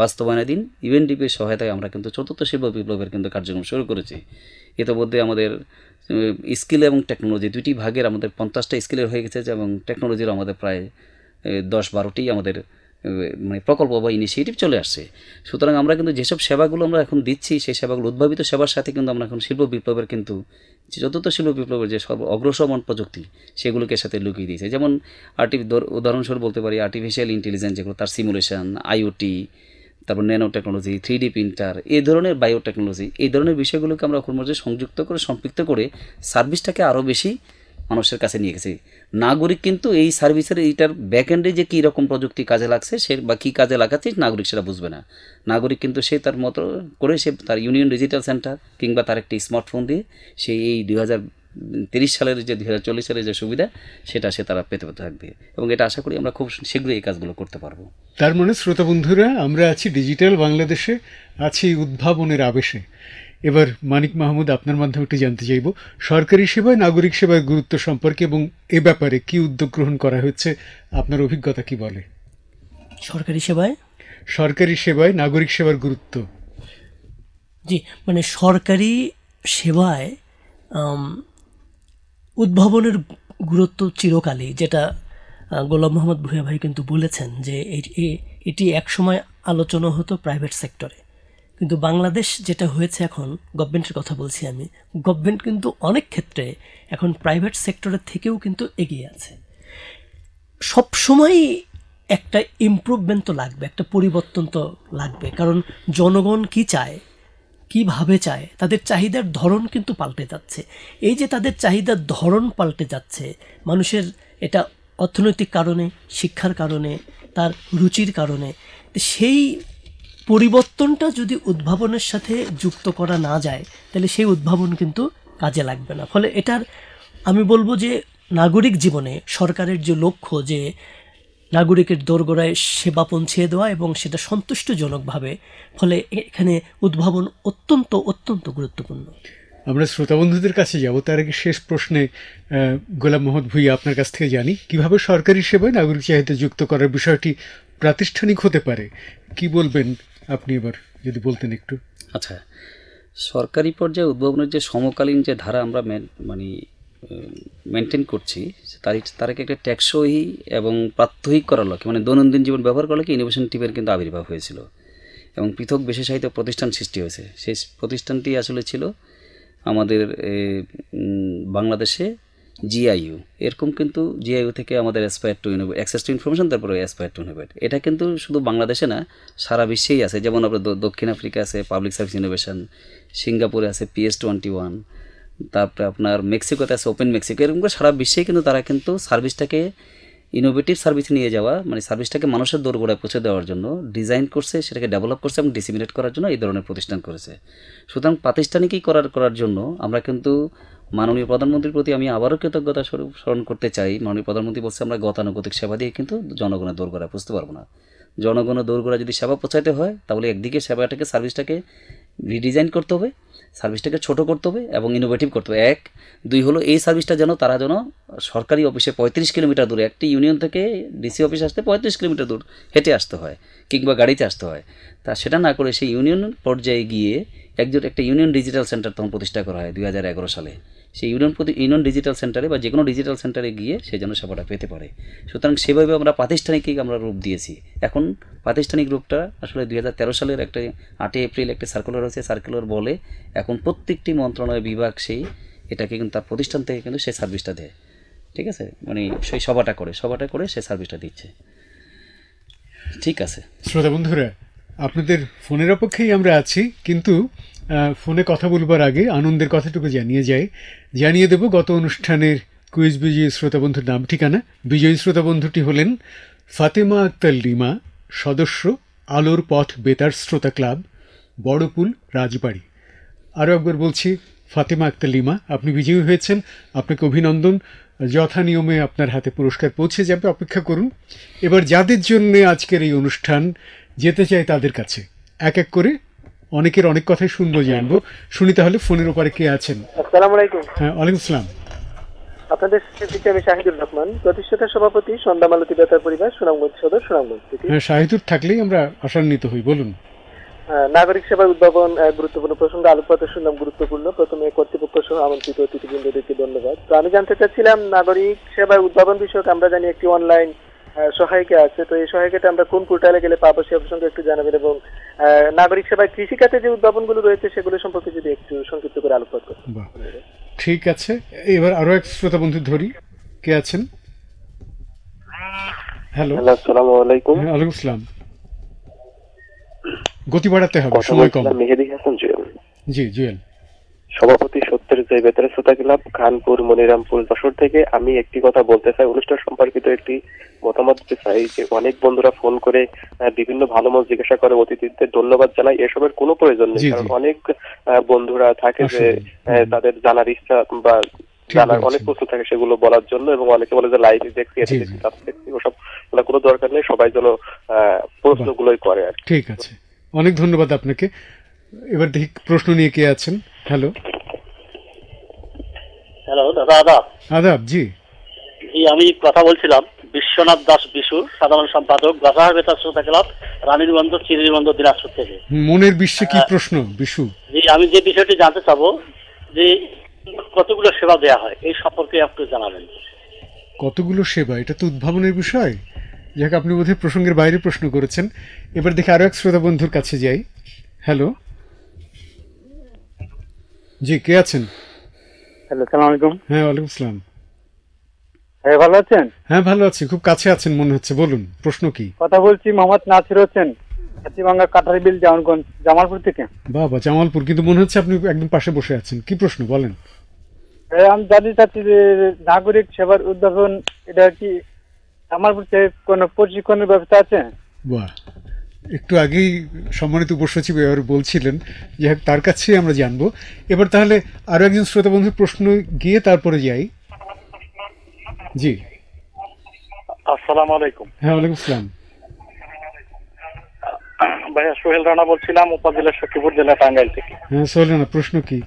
বাস্তবায়নাধীন ইউএনডিপির সহায়তায় আমরা কিন্তু চতুর্থ শিল্প বিপ্লবের কিন্তু কার্যক্রম শুরু করেছি ইতিমধ্যে আমাদের স্কিল এবং টেকনোলজি দুটি ভাগের আমাদের পঞ্চাশটা স্কিলের হয়ে গেছে এবং টেকনোলজির আমাদের প্রায় দশ বারোটি আমাদের মানে প্রকল্প বা ইনিশিয়েটিভ চলে আসছে সুতরাং আমরা কিন্তু যেসব সেবাগুলো আমরা এখন দিচ্ছি সেই সেবাগুলো উদ্ভাবিত সেবার সাথে কিন্তু আমরা এখন শিল্প বিপ্লবের কিন্তু চতুর্থ শিল্প বিপ্লবের যে সর্ব অগ্রসমান প্রযুক্তি সেগুলোকে সাথে লুকিয়ে দিয়েছে যেমন আর্টি উদাহরণস্বরূপ বলতে পারি আর্টিফিশিয়াল ইন্টেলিজেন্স যেগুলো তার সিমুলেশন আইওটি তারপর nano technology three D printer এই ধরনের বায়োটেকনোলজি এই ধরনের বিষয়গুলোকে আমরা মধ্যে সংযুক্ত করে সম্পৃক্ত করে সার্ভিসটাকে আরও বেশি মানুষের কাছে নিয়ে গেছে নাগরিক কিন্তু এই সার্ভিসের এইটার ব্যাকএন্ডে যে কী রকম প্রযুক্তি কাজে লাগছে সে বা কী কাজে লাগাচ্ছে নাগরিক সেটা বুঝবে না নাগরিক কিন্তু সে তার মতো করে সে তার ইউনিয়ন ডিজিটাল সেন্টার কিংবা তার একটি স্মার্টফোন দিয়ে সে এই দু তিরিশ সালের যে দু হাজার চল্লিশ সালের যে সুবিধা সেটা সে তারা পেতে থাকবে এবং এটা আশা করি আমরা খুব শীঘ্রই এই কাজগুলো করতে পারবো তার মানে শ্রোতা বন্ধুরা আমরা আছি ডিজিটাল বাংলাদেশে আছি উদ্ভাবনের আবেশে এবার মানিক মাহমুদ আপনার মাধ্যমে একটু জানতে চাইব সরকারি সেবায় নাগরিক সেবার গুরুত্ব সম্পর্কে এবং এ ব্যাপারে কি উদ্যোগ গ্রহণ করা হচ্ছে আপনার অভিজ্ঞতা কি বলে সরকারি সেবায় সরকারি সেবায় নাগরিক সেবার গুরুত্ব জি মানে সরকারি সেবায় উদ্ভাবনের গুরুত্ব চিরকালই যেটা গোলাম মোহাম্মদ ভূয়া ভাই কিন্তু বলেছেন যে এটি একসময় আলোচনা হতো প্রাইভেট সেক্টরে কিন্তু বাংলাদেশ যেটা হয়েছে এখন গভর্নমেন্টের কথা বলছি আমি গভর্নমেন্ট কিন্তু অনেক ক্ষেত্রে এখন প্রাইভেট সেক্টরের থেকেও কিন্তু এগিয়ে আছে সবসময়ই একটা ইম্প্রুভমেন্ট তো লাগবে একটা পরিবর্তন তো লাগবে কারণ জনগণ কি চায় কীভাবে চায় তাদের চাহিদার ধরন কিন্তু পাল্টে যাচ্ছে এই যে তাদের চাহিদার ধরন পাল্টে যাচ্ছে মানুষের এটা অর্থনৈতিক কারণে শিক্ষার কারণে তার রুচির কারণে সেই পরিবর্তনটা যদি উদ্ভাবনের সাথে যুক্ত করা না যায় তাহলে সেই উদ্ভাবন কিন্তু কাজে লাগবে না ফলে এটার আমি বলবো যে নাগরিক জীবনে সরকারের যে লক্ষ্য যে নাগরিকের দোরগোড়ায় সেবা পৌঁছে দেওয়া এবং সেটা সন্তুষ্টজনকভাবে ফলে এখানে উদ্ভাবন অত্যন্ত অত্যন্ত গুরুত্বপূর্ণ আমরা শ্রোতা বন্ধুদের কাছে যাব তার আগে শেষ প্রশ্নে গোলাম মোহাম্মদ ভুইয়া আপনার কাছ থেকে জানি কিভাবে সরকারি সেবায় নাগরিক চাহিদা যুক্ত করার বিষয়টি প্রাতিষ্ঠানিক হতে পারে কি বলবেন আপনি এবার যদি বলতেন একটু আচ্ছা সরকারি পর্যায়ে উদ্ভাবনের যে সমকালীন যে ধারা আমরা মানে মেনটেন করছি তার তারকে একটা ট্যাক্সই এবং প্রাত্যহিক করার লক্ষ্যে মানে দৈনন্দিন জীবন ব্যবহার করার লক্ষ্যে ইনোভেশন টিমের কিন্তু আবির্ভাব হয়েছিল এবং পৃথক বিশেষায়িত প্রতিষ্ঠান সৃষ্টি হয়েছে সেই প্রতিষ্ঠানটি আসলে ছিল আমাদের বাংলাদেশে জিআইইউ এরকম কিন্তু জিআইইউ থেকে আমাদের aspire to innovate access to information তারপরে অ্যাসপায়ার টু ইনোভেট এটা কিন্তু শুধু বাংলাদেশে না সারা বিশ্বেই আছে যেমন আপনার দক্ষিণ আফ্রিকা আছে পাবলিক সার্ভিস ইনোভেশন সিঙ্গাপুরে আছে পিএস টোয়েন্টি ওয়ান তারপরে আপনার মেক্সিকোতে আছে ওপেন মেক্সিকো এরকম করে সারা বিশ্বেই কিন্তু তারা কিন্তু সার্ভিসটাকে ইনোভেটিভ সার্ভিস নিয়ে যাওয়া মানে সার্ভিসটাকে মানুষের দোরগোড়ায় পৌঁছে দেওয়ার জন্য ডিজাইন করছে সেটাকে ডেভেলপ করছে এবং ডিসিমিনেট করার জন্য এই ধরনের প্রতিষ্ঠান করেছে সুতরাং প্রাতিষ্ঠানিকই করার করার জন্য আমরা কিন্তু মাননীয় প্রধানমন্ত্রীর প্রতি আমি আবারও কৃতজ্ঞতা স্বরূপ স্মরণ করতে চাই মাননীয় প্রধানমন্ত্রী বলছে আমরা গতানুগতিক সেবা দিয়ে কিন্তু জনগণের দোরগোড়া বুঝতে পারবো না জনগণের দোরগোড়া যদি সেবা পৌঁছাইতে হয় তাহলে একদিকে সেবাটাকে সার্ভিসটাকে রিডিজাইন করতে হবে সার্ভিসটাকে ছোট করতে হবে এবং ইনোভেটিভ করতে হবে এক দুই হলো এই সার্ভিসটা যেন তারা যেন সরকারি অফিসে পঁয়ত্রিশ কিলোমিটার দূরে একটি ইউনিয়ন থেকে ডিসি অফিস আসতে পঁয়ত্রিশ কিলোমিটার দূর হেঁটে আসতে হয় কিংবা গাড়িতে আসতে হয় তা সেটা না করে সেই ইউনিয়ন পর্যায়ে গিয়ে একজন একটা ইউনিয়ন ডিজিটাল সেন্টার তখন প্রতিষ্ঠা করা হয় দুই সালে সেই ইউনিয়ন প্রতি ইউনিয়ন ডিজিটাল সেন্টারে বা যে কোনো ডিজিটাল সেন্টারে গিয়ে সে যেন সেবাটা পেতে পারে সুতরাং সেভাবে আমরা প্রাতিষ্ঠানিকই আমরা রূপ দিয়েছি এখন প্রাতিষ্ঠানিক রূপটা আসলে দুই সালের একটা আটই এপ্রিল একটা সার্কুলার হয়েছে সার্কুলার বলে এখন প্রত্যেকটি মন্ত্রণালয় বিভাগ সেই এটাকে কিন্তু তার প্রতিষ্ঠান থেকে কিন্তু সে সার্ভিসটা দেয় ঠিক আছে মানে সেই সভাটা করে সভাটা করে সে সার্ভিসটা দিচ্ছে ঠিক আছে শ্রোতা বন্ধুরা আপনাদের ফোনের অপেক্ষেই আমরা আছি কিন্তু ফোনে কথা বলবার আগে আনন্দের কথাটুকু জানিয়ে যাই জানিয়ে দেব গত অনুষ্ঠানের কুইজ বিজয়ী শ্রোতা বন্ধুর নাম ঠিকানা বিজয়ী শ্রোতাবন্ধুটি হলেন ফাতেমা আক্তার লিমা সদস্য আলোর পথ বেতার শ্রোতা ক্লাব বড়পুল রাজবাড়ি আরও একবার বলছি ফাতেমা আক্তার লিমা আপনি বিজয়ী হয়েছেন আপনাকে অভিনন্দন যথা নিয়মে আপনার হাতে পুরস্কার পৌঁছে যাবে অপেক্ষা করুন এবার যাদের জন্য আজকের এই অনুষ্ঠান যেতে চাই তাদের কাছে এক এক করে অনেকের অনেক কথাই শুনবো হ্যাঁ। জানবো শুনি তাহলে ফোনের উপরে কে আছেন আসসালামু আলাইকুম হ্যাঁ ওয়ালাইকুম আসসালাম আপনাদের সাথে আমি শাহিদুর রহমান প্রতিষ্ঠাতা সভাপতি সন্ধ্যামালতী বেতার পরিবার সুনামগঞ্জ সদর সুনামগঞ্জ থেকে হ্যাঁ, শাহিদুর থাকলেই আমরা আশান্বিত হই বলুন নাগরিক সেবার উদ্ভাবন গুরুত্বপূর্ণ প্রসঙ্গে আলোকপাত শুনলাম গুরুত্বপূর্ণ প্রথমে কর্তৃপক্ষ সহ আমন্ত্রিত অতিথিবৃন্দদেরকে ধন্যবাদ তো আমি জানতে চাচ্ছিলাম নাগরিক সেবার উদ্ভাবন বিষয়ক আমরা জানি একটি অনলাইন সহায়িকা আছে তো এই আমরা কোন পোর্টালে গেলে পাবো সে প্রসঙ্গে একটু জানাবেন এবং নাগরিক সেবায় যে উদ্ভাবনগুলো রয়েছে সেগুলো সম্পর্কে যদি একটু সংক্ষিপ্ত করে আলোকপাত ঠিক আছে এবার আরো এক শ্রোতা বন্ধু ধরি কে আছেন হ্যালো আসসালাম আলাইকুম হ্যাঁ, ওয়ালাইকুম আসসালাম গতি বাড়াতে হবে সময় কম মেহেদি হাসান জুয়েল জি জুয়েল সভাপতি সত্যের যে শ্রোতা ক্লাব খানপুর মনিরামপুর যশোর থেকে আমি একটি কথা বলতে চাই অনুষ্ঠান সম্পর্কিত একটি মতামত দিতে চাই যে অনেক বন্ধুরা ফোন করে বিভিন্ন ভালো মত জিজ্ঞাসা করে অতিথিদের ধন্যবাদ জানাই এসবের কোনো প্রয়োজন নেই কারণ অনেক বন্ধুরা থাকে যে তাদের জানার ইচ্ছা বা জানার অনেক প্রশ্ন থাকে সেগুলো বলার জন্য এবং অনেকে বলে যে লাইভ দেখছি দেখছি ওসব কোনো দরকার নেই সবাই যেন প্রশ্নগুলোই করে আর ঠিক আছে অনেক ধন্যবাদ আপনাকে এবার দেখি প্রশ্ন নিয়ে কে আছেন হ্যালো হ্যালো দাদা আদাব আদাব জি জি আমি কথা বলছিলাম বিশ্বনাথ দাস বিশু সাধারণ সম্পাদক গাছাহার বেতার শ্রোতা ক্লাব রানীরবন্ধ চিরিরবন্ধ দিনাজপুর থেকে মনের বিশ্বে কি প্রশ্ন বিশু জি আমি যে বিষয়টি জানতে চাবো যে কতগুলো সেবা দেয়া হয় এই সম্পর্কে আপনি জানাবেন কতগুলো সেবা এটা তো উদ্ভাবনের বিষয় যাকে আপনি বোধহয় প্রসঙ্গের বাইরে প্রশ্ন করেছেন এবার দেখে আরো এক শ্রোতা বন্ধুর কাছে যাই হ্যালো জি কে আছেন হ্যালো সালাম আলাইকুম হ্যাঁ ওয়ালাইকুম আসসালাম হ্যাঁ ভালো আছেন হ্যাঁ ভালো আছি খুব কাছে আছেন মনে হচ্ছে বলুন প্রশ্ন কি কথা বলছি মোহাম্মদ নাসির হোসেন কাছিবাঙ্গা বিল জামালগঞ্জ জামালপুর থেকে বাবা জামালপুর কিন্তু মনে হচ্ছে আপনি একদম পাশে বসে আছেন কি প্রশ্ন বলেন হ্যাঁ, আমি জানতে চাচ্ছি যে নাগরিক সেবার উদ্বোধন এটা কি জামালপুর থেকে কোনো প্রশিক্ষণের ব্যবস্থা আছে বাহ একটু আগেই সম্মানিত উপসচিব এবার বলছিলেন যে হ্যাঁ, তার কাছেই আমরা জানবো এবার তাহলে আরো একজন শ্রোতা বন্ধুর প্রশ্ন গিয়ে তারপরে যাই জি আসসালাম আলাইকুম হ্যাঁ ওয়ালাইকুম আসসালাম ভাইয়া সোহেল রানা বলছিলাম উপজেলা সখীপুর জেলা টাঙ্গাইল থেকে হ্যাঁ সোহেল রানা প্রশ্ন কি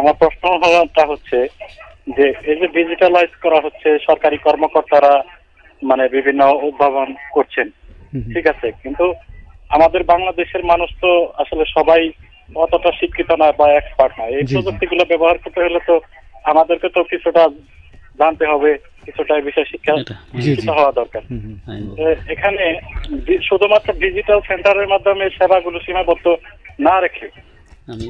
আমার প্রশ্নটা হচ্ছে যে এই যে ডিজিটালাইজ করা হচ্ছে সরকারি কর্মকর্তারা মানে বিভিন্ন উদ্ভাবন করছেন ঠিক আছে কিন্তু আমাদের বাংলাদেশের মানুষ তো আসলে সবাই অতটা শিক্ষিত না বা এক্সপার্ট না এই প্রযুক্তিগুলো ব্যবহার করতে হলে তো আমাদেরকে তো কিছুটা জানতে হবে কিছুটা বিষয় শিক্ষা শিক্ষিত হওয়া দরকার হ্যাঁ। এখানে শুধুমাত্র ডিজিটাল সেন্টারের মাধ্যমে সেবাগুলো সীমাবদ্ধ না রেখে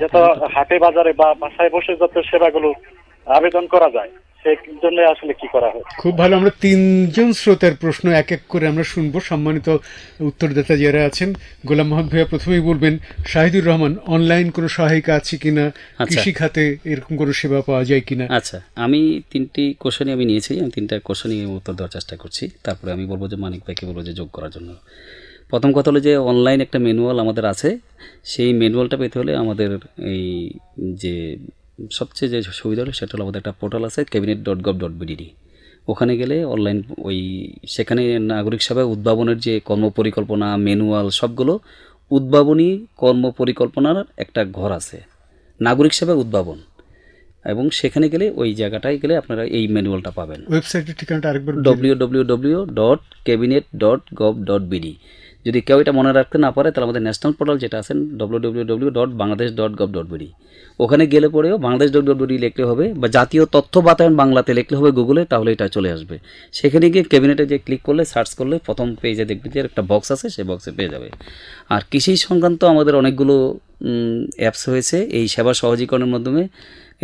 যত হাটে বাজারে বা বাসায় বসে যত সেবাগুলো আবেদন করা যায় জন্য আসলে কি করা হয় খুব ভালো আমরা তিনজন শ্রোতার প্রশ্ন এক এক করে আমরা শুনবো সম্মানিত উত্তরদাতা যারা আছেন গোলাম মোহাম্মদ ভাইয়া প্রথমেই বলবেন শাহিদুর রহমান অনলাইন কোনো সহায়িকা আছে কিনা আচ্ছা। কৃষি খাতে এরকম কোনো সেবা পাওয়া যায় কিনা আচ্ছা আমি তিনটি কোশ্চেন আমি নিয়েছি আমি তিনটা কোশ্চেনই উত্তর দেওয়ার চেষ্টা করছি তারপরে আমি বলবো যে মানিক ভাইকে বলবো যে যোগ করার জন্য প্রথম কথা হলো যে অনলাইন একটা ম্যানুয়াল আমাদের আছে সেই ম্যানুয়ালটা পেতে হলে আমাদের এই যে সবচেয়ে যে সুবিধা হলো সেটা হলো আমাদের একটা পোর্টাল আছে cabinet dot gov dot BDD ওখানে গেলে অনলাইন ওই সেখানে নাগরিক সভায় উদ্ভাবনের যে কর্মপরিকল্পনা ম্যানুয়াল সবগুলো উদ্ভাবনী কর্ম পরিকল্পনার একটা ঘর আছে নাগরিক সভায় উদ্ভাবন এবং সেখানে গেলে ওই জায়গাটায় গেলে আপনারা এই ম্যানুয়ালটা পাবেন ওয়েবসাইটের ঠিকানাটা আরেকবার W W W dot cabinet dot gov dot BD যদি কেউ এটা মনে রাখতে না পারে তাহলে আমাদের ন্যাশনাল পোর্টাল যেটা আছেন W dot Bangladesh dot dot BD ওখানে গেলে পরেও বাংলাদেশ ডট ডট লিখলে হবে বা জাতীয় তথ্য বাতায়ন বাংলাতে লিখলে হবে গুগলে তাহলে এটা চলে আসবে সেখানে গিয়ে ক্যাবিনেটে যে ক্লিক করলে সার্চ করলে প্রথম পেজে দেখবে যে একটা বক্স আছে সেই বক্সে পেয়ে যাবে আর কৃষি সংক্রান্ত আমাদের অনেকগুলো অ্যাপস হয়েছে এই সেবা সহজীকরণের মাধ্যমে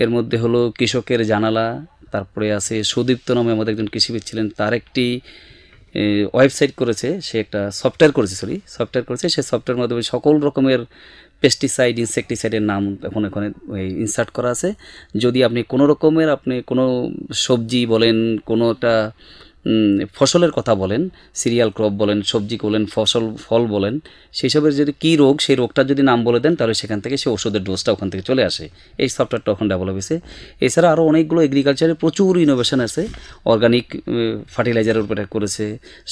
এর মধ্যে হলো কৃষকের জানালা তারপরে আছে সুদীপ্ত নামে আমাদের একজন কৃষিবিদ ছিলেন তার একটি ওয়েবসাইট করেছে সে একটা সফটওয়্যার করেছে সরি সফটওয়্যার করেছে সে সফটওয়্যার মাধ্যমে সকল রকমের পেস্টিসাইড ইনসেকটিসাইডের নাম এখন এখানে ইনসার্ট করা আছে যদি আপনি কোনো রকমের আপনি কোনো সবজি বলেন কোনোটা ফসলের কথা বলেন সিরিয়াল ক্রপ বলেন সবজি বলেন ফসল ফল বলেন সেইসবের যদি কী রোগ সেই রোগটা যদি নাম বলে দেন তাহলে সেখান থেকে সে ওষুধের ডোজটা ওখান থেকে চলে আসে এই সফটওয়্যারটা ওখানে ডেভেলপ হয়েছে এছাড়া আরও অনেকগুলো এগ্রিকালচারে প্রচুর ইনোভেশন আছে অর্গানিক ফার্টিলাইজারের উপরে করেছে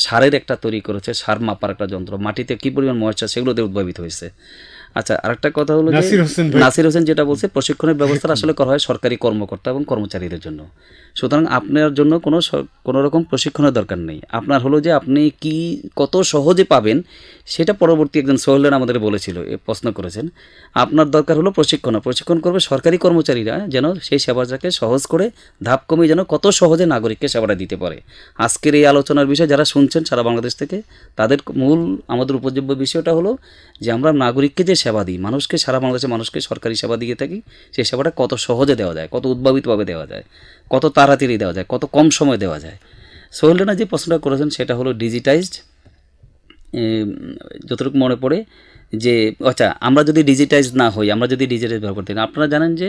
সারের একটা তৈরি করেছে সার মাপার একটা যন্ত্র মাটিতে কী পরিমাণ ময়শ্চার সেগুলোতে উদ্ভাবিত হয়েছে আচ্ছা আরেকটা কথা হলো নাসির হোসেন যেটা বলছে প্রশিক্ষণের ব্যবস্থা আসলে করা হয় সরকারি কর্মকর্তা এবং কর্মচারীদের জন্য সুতরাং আপনার জন্য কোনো কোনো রকম প্রশিক্ষণের দরকার নেই আপনার হলো যে আপনি কি কত সহজে পাবেন সেটা পরবর্তী একজন সোহেলেন আমাদের বলেছিল প্রশ্ন করেছেন আপনার দরকার হলো প্রশিক্ষণ প্রশিক্ষণ করবে সরকারি কর্মচারীরা যেন সেই সেবাটাকে সহজ করে ধাপ কমিয়ে যেন কত সহজে নাগরিককে সেবাটা দিতে পারে আজকের এই আলোচনার বিষয়ে যারা শুনছেন সারা বাংলাদেশ থেকে তাদের মূল আমাদের উপযোগ্য বিষয়টা হলো যে আমরা নাগরিককে যে সেবা দিই মানুষকে সারা বাংলাদেশের মানুষকে সরকারি সেবা দিয়ে থাকি সেই সেবাটা কত সহজে দেওয়া যায় কত উদ্ভাবিতভাবে দেওয়া যায় কত তাড়াতাড়ি দেওয়া যায় কত কম সময় দেওয়া যায় সোহেল রানা যে প্রশ্নটা করেছেন সেটা হলো ডিজিটাইজড যতটুকু মনে পড়ে যে আচ্ছা আমরা যদি ডিজিটাইজ না হই আমরা যদি ডিজিটাইজ ব্যবহার করতে আপনারা জানেন যে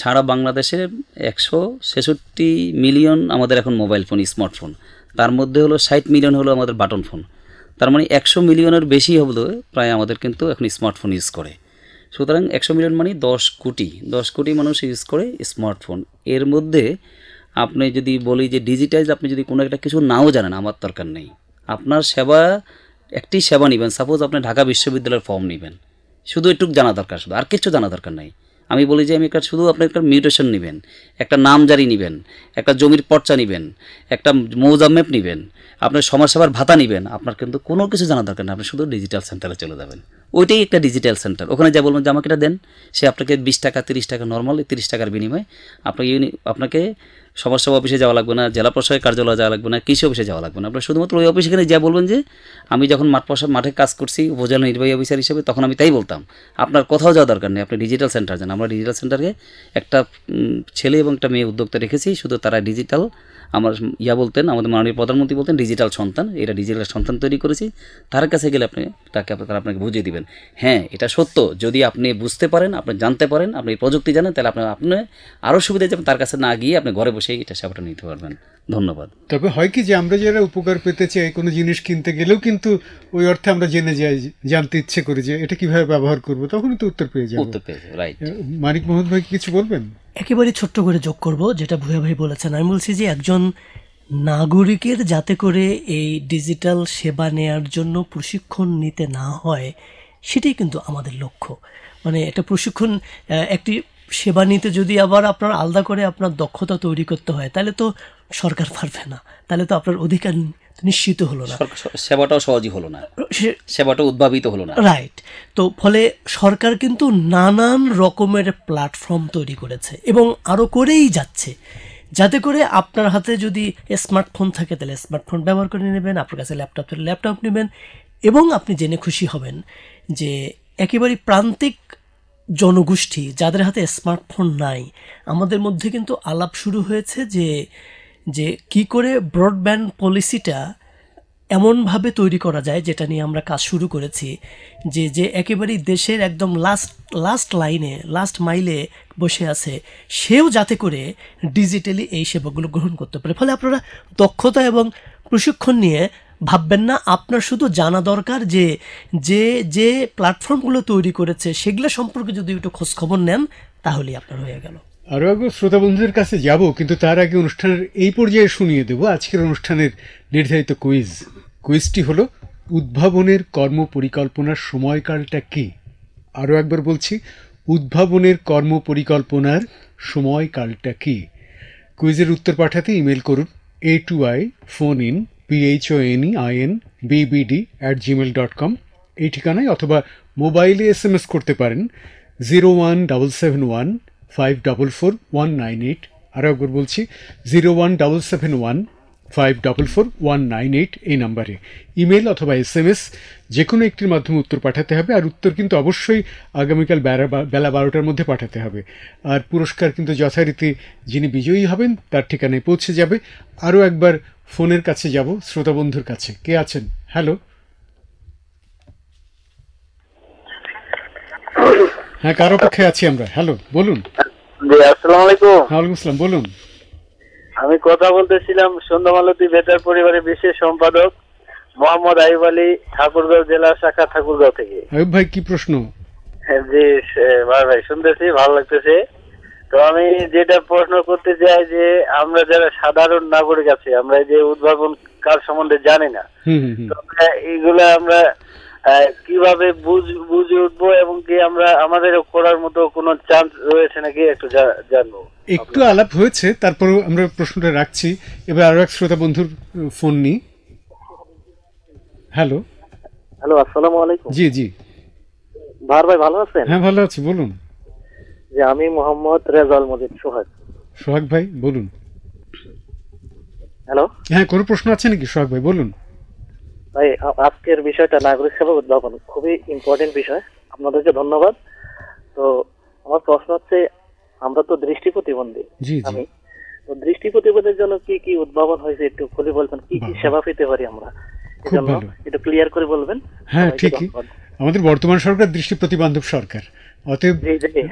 সারা বাংলাদেশে একশো ছেষট্টি মিলিয়ন আমাদের এখন মোবাইল ফোন স্মার্টফোন তার মধ্যে হলো ষাট মিলিয়ন হলো আমাদের বাটন ফোন তার মানে একশো মিলিয়নের বেশি হলো প্রায় আমাদের কিন্তু এখন স্মার্টফোন ইউজ করে সুতরাং একশো মিলিয়ন মানে দশ কোটি দশ কোটি মানুষ ইউজ করে স্মার্টফোন এর মধ্যে আপনি যদি বলি যে ডিজিটাইজ আপনি যদি কোনো একটা কিছু নাও জানেন আমার দরকার নেই আপনার সেবা একটি সেবা নেবেন সাপোজ আপনি ঢাকা বিশ্ববিদ্যালয়ের ফর্ম নেবেন শুধু একটু জানা দরকার শুধু আর কিছু জানা দরকার নেই আমি বলি যে আমি একটা শুধু আপনার একটা মিউটেশন নেবেন একটা নাম জারি নেবেন একটা জমির পর্চা নেবেন একটা মৌজা ম্যাপ নেবেন আপনার সমাজসেবার ভাতা নেবেন আপনার কিন্তু কোনো কিছু জানা দরকার না আপনি শুধু ডিজিটাল সেন্টারে চলে যাবেন ওইটাই একটা ডিজিটাল সেন্টার ওখানে যা বলবেন যে আমাকে এটা দেন সে আপনাকে বিশ টাকা তিরিশ টাকা নর্মাল তিরিশ টাকার বিনিময়ে আপনাকে আপনাকে সমাজসেবা অফিসে যাওয়া লাগবে না জেলা প্রশাসনের কার্যালয়ে যাওয়া লাগবে না কৃষি অফিসে যাওয়া লাগবে না আপনার শুধুমাত্র ওই অফিসে এখানে যা বলবেন যে আমি যখন মাঠ প্রশাস মাঠে কাজ করছি উপজেলা নির্বাহী অফিসার হিসেবে তখন আমি তাই বলতাম আপনার কোথাও যাওয়া দরকার নেই আপনি ডিজিটাল সেন্টার যান আমরা ডিজিটাল সেন্টারে একটা ছেলে এবং একটা মেয়ে উদ্যোক্তা রেখেছি শুধু তারা ডিজিটাল আমার ইয়া বলতেন আমাদের মাননীয় প্রধানমন্ত্রী বলতেন ডিজিটাল সন্তান এটা ডিজিটাল সন্তান তৈরি করেছি তার কাছে গেলে আপনি তাকে তারা আপনাকে বুঝিয়ে দিবেন হ্যাঁ এটা সত্য যদি আপনি বুঝতে পারেন আপনি জানতে পারেন আপনি প্রযুক্তি জানেন তাহলে আপনার আপনি আরও সুবিধা যাবেন তার কাছে না গিয়ে আপনি ঘরে বসেই এটা সেবাটা নিতে পারবেন ধন্যবাদ তবে হয় কি যে আমরা যারা উপকার পেতে চাই কোনো জিনিস কিনতে গেলেও কিন্তু ওই অর্থে আমরা জেনে যাই জানতে ইচ্ছে করি যে এটা কিভাবে ব্যবহার করব তখন তো উত্তর পেয়ে যাবো উত্তর পেয়ে রাইট মানিক মোহন ভাই কিছু বলবেন একেবারে ছোট্ট করে যোগ করব যেটা ভূয়া ভাই বলেছেন আমি বলছি যে একজন নাগরিকের যাতে করে এই ডিজিটাল সেবা নেয়ার জন্য প্রশিক্ষণ নিতে না হয় সেটাই কিন্তু আমাদের লক্ষ্য মানে এটা প্রশিক্ষণ একটি সেবা নিতে যদি আবার আপনার আলাদা করে আপনার দক্ষতা তৈরি করতে হয় তাহলে তো সরকার পারবে না তাহলে তো আপনার অধিকার নিশ্চিত হলো না সেবাটাও সহজই হলো না সেবাটা উদ্ভাবিত হলো না রাইট তো ফলে সরকার কিন্তু নানান রকমের প্ল্যাটফর্ম তৈরি করেছে এবং আরও করেই যাচ্ছে যাতে করে আপনার হাতে যদি স্মার্টফোন থাকে তাহলে স্মার্টফোন ব্যবহার করে নেবেন আপনার কাছে ল্যাপটপ থাকলে ল্যাপটপ নেবেন এবং আপনি জেনে খুশি হবেন যে একেবারে প্রান্তিক জনগোষ্ঠী যাদের হাতে স্মার্টফোন নাই আমাদের মধ্যে কিন্তু আলাপ শুরু হয়েছে যে যে কি করে ব্রডব্যান্ড পলিসিটা এমনভাবে তৈরি করা যায় যেটা নিয়ে আমরা কাজ শুরু করেছি যে যে একেবারেই দেশের একদম লাস্ট লাস্ট লাইনে লাস্ট মাইলে বসে আছে সেও যাতে করে ডিজিটালি এই সেবাগুলো গ্রহণ করতে পারে ফলে আপনারা দক্ষতা এবং প্রশিক্ষণ নিয়ে ভাববেন না আপনার শুধু জানা দরকার যে যে যে প্ল্যাটফর্মগুলো তৈরি করেছে সেগুলো সম্পর্কে যদি একটু খোঁজখবর নেন তাহলেই আপনার হয়ে গেল আরও একবার শ্রোতা বন্ধুদের কাছে যাব কিন্তু তার আগে অনুষ্ঠানের এই পর্যায়ে শুনিয়ে দেব আজকের অনুষ্ঠানের নির্ধারিত কুইজ কুইজটি হলো উদ্ভাবনের কর্ম পরিকল্পনার সময়কালটা কি আরও একবার বলছি উদ্ভাবনের কর্ম পরিকল্পনার সময়কালটা কি কুইজের উত্তর পাঠাতে ইমেল করুন A two I phone in P H O N E I N B B D at Gmail dot com এই ঠিকানায় অথবা মোবাইলে এস এম এস করতে পারেন zero one double seven one five double four one nine eight আরও একবার বলছি zero one double seven one five double four one nine eight এই নাম্বারে ইমেল অথবা এস এম এস যে কোনো একটির মাধ্যমে উত্তর পাঠাতে হবে আর উত্তর কিন্তু অবশ্যই আগামীকাল বেলা বারোটার মধ্যে পাঠাতে হবে আর পুরস্কার কিন্তু যথারীতি যিনি বিজয়ী হবেন তার ঠিকানায় পৌঁছে যাবে আরও একবার ফোনের কাছে যাব শ্রোতা বন্ধুর কাছে কে আছেন হ্যালো হ্যাঁ কার অপেক্ষে আছি আমরা হ্যালো বলুন জি আসসালামু আলাইকুম ওয়ালাইকুম আসসালাম বলুন আমি কথা বলতেছিলাম সন্ধ্যামালতী বেতার পরিবারের বিশেষ সম্পাদক মোহাম্মদ আইব আলী ঠাকুরগাঁও জেলা শাখা ঠাকুরগাঁও থেকে আইব ভাই কি প্রশ্ন জি ভাই ভাই শুনতেছি ভালো লাগতেছে তো আমি যেটা প্রশ্ন করতে চাই যে আমরা যারা সাধারণ নাগরিক আছে আমরা যে উদ্ভাবন কার সম্বন্ধে জানি না তো এগুলা আমরা হ্যাঁ, কিভাবে বুঝে উঠবো এবং কি আমরা আমাদের করার মতো কোনো চান্স রয়েছে নাকি একটু জানবো একটু আলাপ হয়েছে তারপর আমরা প্রশ্নটা রাখছি এবার আরো এক শ্রোতা বন্ধুর ফোন নি হ্যালো হ্যালো আসসালামু আলাইকুম জি জি ভার ভাই ভালো আছেন হ্যাঁ ভালো আছি বলুন যে আমি মোহাম্মদ রেজাল মজিদ সোহাগ সোহাগ ভাই বলুন হ্যালো হ্যাঁ কোনো প্রশ্ন আছে নাকি সোহাগ ভাই বলুন ভাই আজকের বিষয়টা নাগরিক সেবা উদ্ভাবন খুবই ইম্পর্টেন্ট বিষয় আপনাদেরকে ধন্যবাদ তো আমার প্রশ্ন হচ্ছে আমরা তো দৃষ্টি প্রতিবন্ধী আমি তো দৃষ্টি প্রতিবন্ধীর জন্য কি কি উদ্ভাবন হয়েছে একটু খুলে বলবেন কি কি সেবা পেতে পারি আমরা এজন্য ক্লিয়ার করে বলবেন হ্যাঁ ঠিকই আমাদের বর্তমান সরকার দৃষ্টি প্রতিবন্ধক সরকার অতএব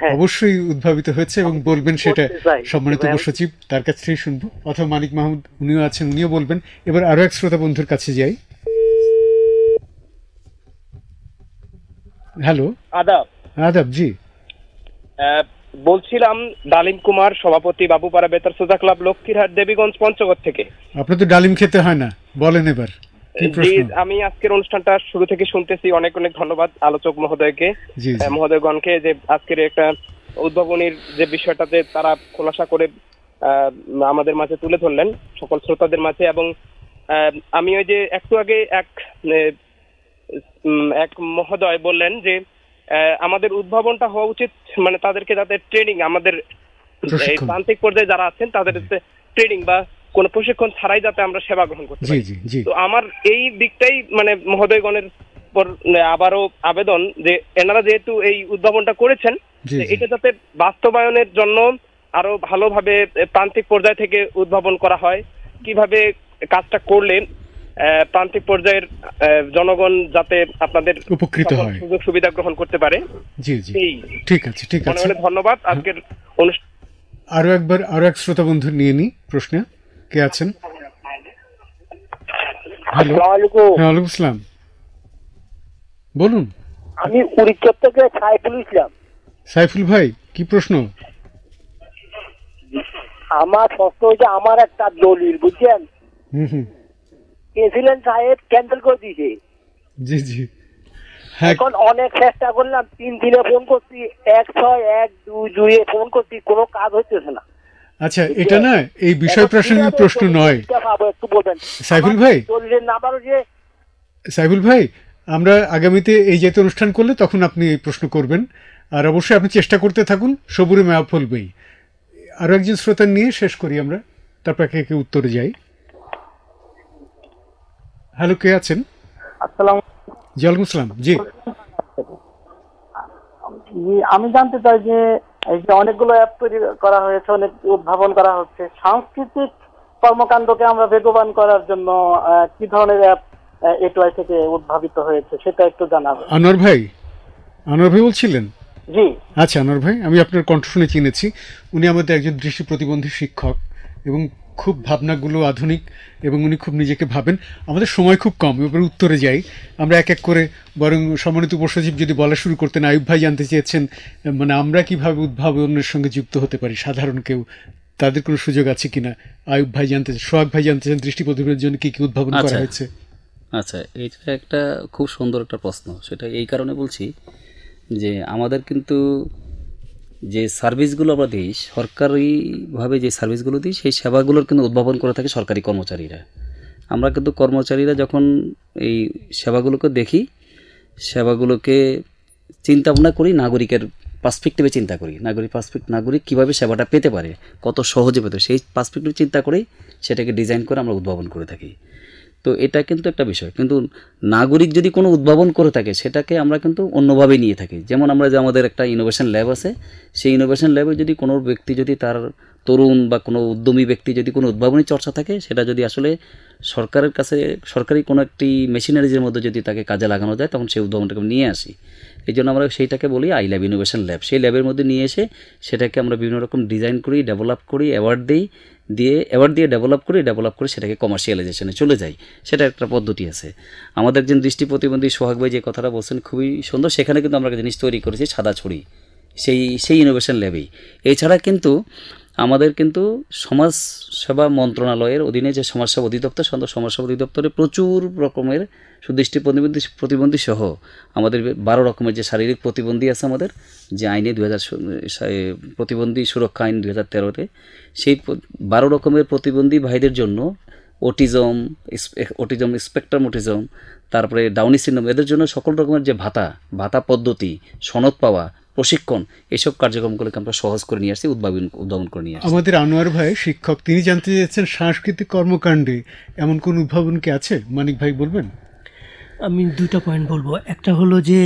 হ্যাঁ। অবশ্যই উদ্ভাবিত হয়েছে এবং বলবেন সেটা সম্মানিত হ্যাঁ। উপসচিব তার কাছ থেকে শুনবো অথবা মানিক মাহমুদ উনিও আছেন উনিও বলবেন এবার আরো এক শ্রোতা বন্ধুর কাছে যাই হ্যালো আদাব আদাব জি বলছিলাম ডালিম কুমার সভাপতি বাবুপাড়া বেতার সোজা ক্লাব লক্ষ্মীরহাট দেবীগঞ্জ পঞ্চগড় থেকে আপনি তো ডালিম খেতে হয় না বলেন এবার আমি আজকের অনুষ্ঠানটা শুরু থেকে শুনতেছি অনেক অনেক ধন্যবাদ আলোচক মহোদয়কে মহোদয়গণকে যে আজকের একটা উদ্ভাবনীর যে বিষয়টাতে তারা খোলাসা করে আমাদের মাঝে তুলে ধরলেন সকল শ্রোতাদের মাঝে এবং আমি ওই যে একটু আগে এক এক মহোদয় বললেন যে আমাদের উদ্ভাবনটা হওয়া উচিত মানে তাদেরকে যাতে ট্রেনিং আমাদের প্রান্তিক পর্যায়ে যারা আছেন তাদের ট্রেনিং বা কোন প্রশিক্ষণ ছাড়াই যাতে আমরা সেবা গ্রহণ করতে পারি তো আমার এই দিকটাই মানে মহোদয়গণের পর আবারও আবেদন যে এনারা যেহেতু এই উদ্ভাবনটা করেছেন এটা যাতে বাস্তবায়নের জন্য আরো ভালোভাবে প্রান্তিক পর্যায় থেকে উদ্ভাবন করা হয় কিভাবে কাজটা করলেন প্রান্তিক পর্যায়ের জনগণ যাতে আপনাদের উপকৃত হয় সুযোগ সুবিধা গ্রহণ করতে পারে জি জি ঠিক আছে ঠিক আছে ধন্যবাদ হ্যাঁ। আজকের আরো একবার আরো এক শ্রোতা বন্ধু নিয়ে নি প্রশ্নে কে আছেন হ্যালো হ্যাঁ, ওয়ালাইকুম বলুন আমি উড়িচর থেকে সাইফুল ইসলাম সাইফুল ভাই কি প্রশ্ন আমার প্রশ্ন হচ্ছে আমার একটা দলিল বুঝছেন হুম হুম প্রেসিডেন্ট সাহেব ক্যান্সেল করে দিয়েছে জি জি হ্যাঁ। এখন অনেক চেষ্টা করলাম তিন দিনে ফোন করছি এক ছয় এক দুই দুই এ ফোন করছি কোনো কাজ হচ্ছে না আচ্ছা এটা না এই বিষয় প্রসঙ্গে প্রশ্ন নয় একটু বলবেন সাইফুল ভাই যে সাইফুল ভাই আমরা আগামীতে এই জাতীয় অনুষ্ঠান করলে তখন আপনি প্রশ্ন করবেন আর অবশ্যই আপনি চেষ্টা করতে থাকুন সবুরে মেয়া ফলবেই আরও একজন শ্রোতা নিয়ে শেষ করি আমরা তারপর একে উত্তরে যাই হ্যালো কে আছেন আসসালাম জি জি আমি জানতে চাই যে এই যে অনেকগুলো অ্যাপ তৈরি করা হয়েছে অনেক উদ্ভাবন করা হচ্ছে সাংস্কৃতিক কর্মকাণ্ডকে আমরা বেগবান করার জন্য কি ধরনের অ্যাপ এটুআই থেকে উদ্ভাবিত হয়েছে সেটা একটু জানাবো অনর ভাই অনর ভাই বলছিলেন জি আচ্ছা আনোয়ার ভাই আমি আপনার কণ্ঠ শুনে চিনেছি উনি আমাদের একজন দৃষ্টি প্রতিবন্ধী শিক্ষক এবং খুব ভাবনাগুলো আধুনিক এবং উনি খুব নিজেকে ভাবেন আমাদের সময় খুব কম এবার উত্তরে যাই আমরা এক এক করে বরং সম্মানিত উপসচিব যদি বলা শুরু করতেন আয়ুব ভাই জানতে চেয়েছেন মানে আমরা কিভাবে উদ্ভাবনের সঙ্গে যুক্ত হতে পারি সাধারণ কেউ তাদের কোনো সুযোগ আছে কিনা আয়ুব ভাই জানতে সোহাগ ভাই জানতে চান দৃষ্টি প্রতিবন্ধীর জন্য কী কী উদ্ভাবন করা আচ্ছা। হয়েছে আচ্ছা এটা একটা খুব সুন্দর একটা প্রশ্ন সেটা এই কারণে বলছি যে আমাদের কিন্তু যে সার্ভিসগুলো আমরা দিই সরকারিভাবে যে সার্ভিসগুলো দিই সেই সেবাগুলোর কিন্তু উদ্ভাবন করে থাকে সরকারি কর্মচারীরা আমরা কিন্তু কর্মচারীরা যখন এই সেবাগুলোকে দেখি সেবাগুলোকে চিন্তা ভাবনা করি নাগরিকের পার্সপেক্টিভে চিন্তা করি নাগরিক পার্সপেক্ট নাগরিক কীভাবে সেবাটা পেতে পারে কত সহজে পেতে সেই পার্সপেক্টিভ চিন্তা করেই সেটাকে ডিজাইন করে আমরা উদ্ভাবন করে থাকি তো এটা কিন্তু একটা বিষয় কিন্তু নাগরিক যদি কোনো উদ্ভাবন করে থাকে সেটাকে আমরা কিন্তু অন্যভাবে নিয়ে থাকি যেমন আমরা যে আমাদের একটা ইনোভেশন ল্যাব আছে সেই ইনোভেশন ল্যাবে যদি কোনো ব্যক্তি যদি তার তরুণ বা কোনো উদ্যমী ব্যক্তি যদি কোনো উদ্ভাবনী চর্চা থাকে সেটা যদি আসলে সরকারের কাছে সরকারি কোনো একটি মেশিনারিজের মধ্যে যদি তাকে কাজে লাগানো যায় তখন সেই উদ্ভাবনটাকে নিয়ে আসি এই জন্য আমরা সেইটাকে বলি আই ল্যাব ইনোভেশন ল্যাব সেই ল্যাবের মধ্যে নিয়ে এসে সেটাকে আমরা বিভিন্ন রকম ডিজাইন করি ডেভেলপ করি অ্যাওয়ার্ড দিই দিয়ে অ্যাওয়ার্ড দিয়ে ডেভেলপ করি ডেভেলপ করে সেটাকে কমার্শিয়ালাইজেশনে চলে যাই সেটা একটা পদ্ধতি আছে আমাদের একজন দৃষ্টি প্রতিবন্ধী সোহাগ ভাই যে কথাটা বলছেন খুবই সুন্দর সেখানে কিন্তু আমরা একটা জিনিস তৈরি করেছি সাদা ছড়ি সেই সেই ইনোভেশন ল্যাবেই এছাড়া কিন্তু আমাদের কিন্তু সমাজ সেবা মন্ত্রণালয়ের অধীনে যে সমাজসেবা অধিদপ্তর সমাজসেবা অধিদপ্তরে প্রচুর রকমের সুদৃষ্টি প্রতিবন্ধী প্রতিবন্ধী সহ আমাদের বারো রকমের যে শারীরিক প্রতিবন্ধী আছে আমাদের যে আইনে দু প্রতিবন্ধী সুরক্ষা আইন দু হাজার তেরোতে সেই বারো রকমের প্রতিবন্ধী ভাইদের জন্য অটিজম অটিজম স্পেক্ট্রাম অটিজম তারপরে ডাউনি সিনম এদের জন্য সকল রকমের যে ভাতা ভাতা পদ্ধতি সনদ পাওয়া প্রশিক্ষণ এসব কার্যক্রমগুলোকে আমরা সহজ করে নিয়ে আসছি উদ্ভাবন উদ্ভাবন করে নিয়ে আমাদের আনোয়ার ভাই শিক্ষক তিনি জানতে চাইছেন সাংস্কৃতিক কর্মকাণ্ডে এমন কোন উদ্ভাবন কি আছে মানিক ভাই বলবেন আমি দুটো পয়েন্ট বলবো একটা হলো যে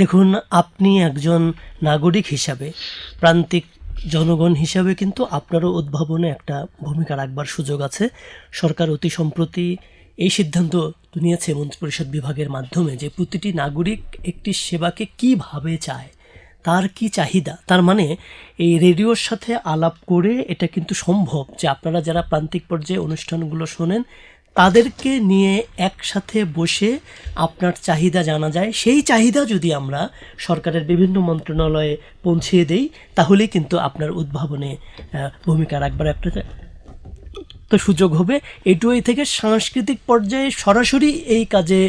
দেখুন আপনি একজন নাগরিক হিসাবে প্রান্তিক জনগণ হিসাবে কিন্তু আপনারও উদ্ভাবনে একটা ভূমিকা রাখবার সুযোগ আছে সরকার অতি সম্প্রতি এই সিদ্ধান্ত নিয়েছে মন্ত্রিপরিষদ বিভাগের মাধ্যমে যে প্রতিটি নাগরিক একটি সেবাকে কিভাবে চায় তার কি চাহিদা তার মানে এই রেডিওর সাথে আলাপ করে এটা কিন্তু সম্ভব যে আপনারা যারা প্রান্তিক পর্যায়ে অনুষ্ঠানগুলো শোনেন তাদেরকে নিয়ে একসাথে বসে আপনার চাহিদা জানা যায় সেই চাহিদা যদি আমরা সরকারের বিভিন্ন মন্ত্রণালয়ে পৌঁছিয়ে দেই তাহলেই কিন্তু আপনার উদ্ভাবনে ভূমিকা রাখবার একটা তো সুযোগ হবে এটুআই থেকে সাংস্কৃতিক পর্যায়ে সরাসরি এই কাজে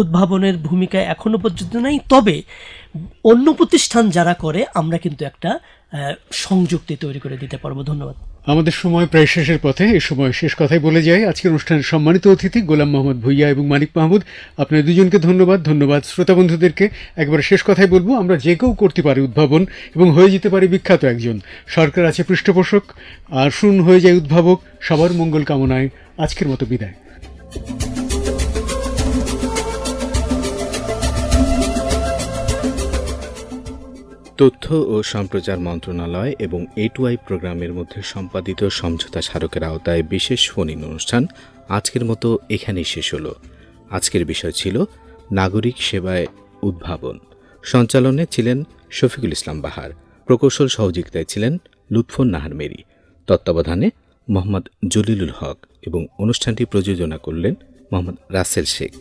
উদ্ভাবনের ভূমিকা এখনও পর্যন্ত নাই তবে অন্য প্রতিষ্ঠান যারা করে আমরা কিন্তু একটা সংযুক্তি তৈরি করে দিতে পারবো ধন্যবাদ আমাদের সময় প্রায় শেষের পথে এ সময় শেষ কথাই বলে যায় আজকের অনুষ্ঠানের সম্মানিত অতিথি গোলাম মোহাম্মদ ভুইয়া এবং মানিক মাহমুদ আপনার দুজনকে ধন্যবাদ ধন্যবাদ শ্রোতা বন্ধুদেরকে একবার শেষ কথাই বলবো আমরা যে কেউ করতে পারি উদ্ভাবন এবং হয়ে যেতে পারি বিখ্যাত একজন সরকার আছে পৃষ্ঠপোষক আর শুন হয়ে যায় উদ্ভাবক সবার মঙ্গল কামনায় আজকের মতো বিদায় তথ্য ও সম্প্রচার মন্ত্রণালয় এবং এটুআই প্রোগ্রামের মধ্যে সম্পাদিত সমঝোতা স্মারকের আওতায় বিশেষ ফোনিন অনুষ্ঠান আজকের মতো এখানেই শেষ হল আজকের বিষয় ছিল নাগরিক সেবায় উদ্ভাবন সঞ্চালনে ছিলেন শফিকুল ইসলাম বাহার প্রকৌশল সহযোগিতায় ছিলেন লুৎফুন নাহার মেরি তত্ত্বাবধানে মোহাম্মদ জলিলুল হক এবং অনুষ্ঠানটি প্রযোজনা করলেন মোহাম্মদ রাসেল শেখ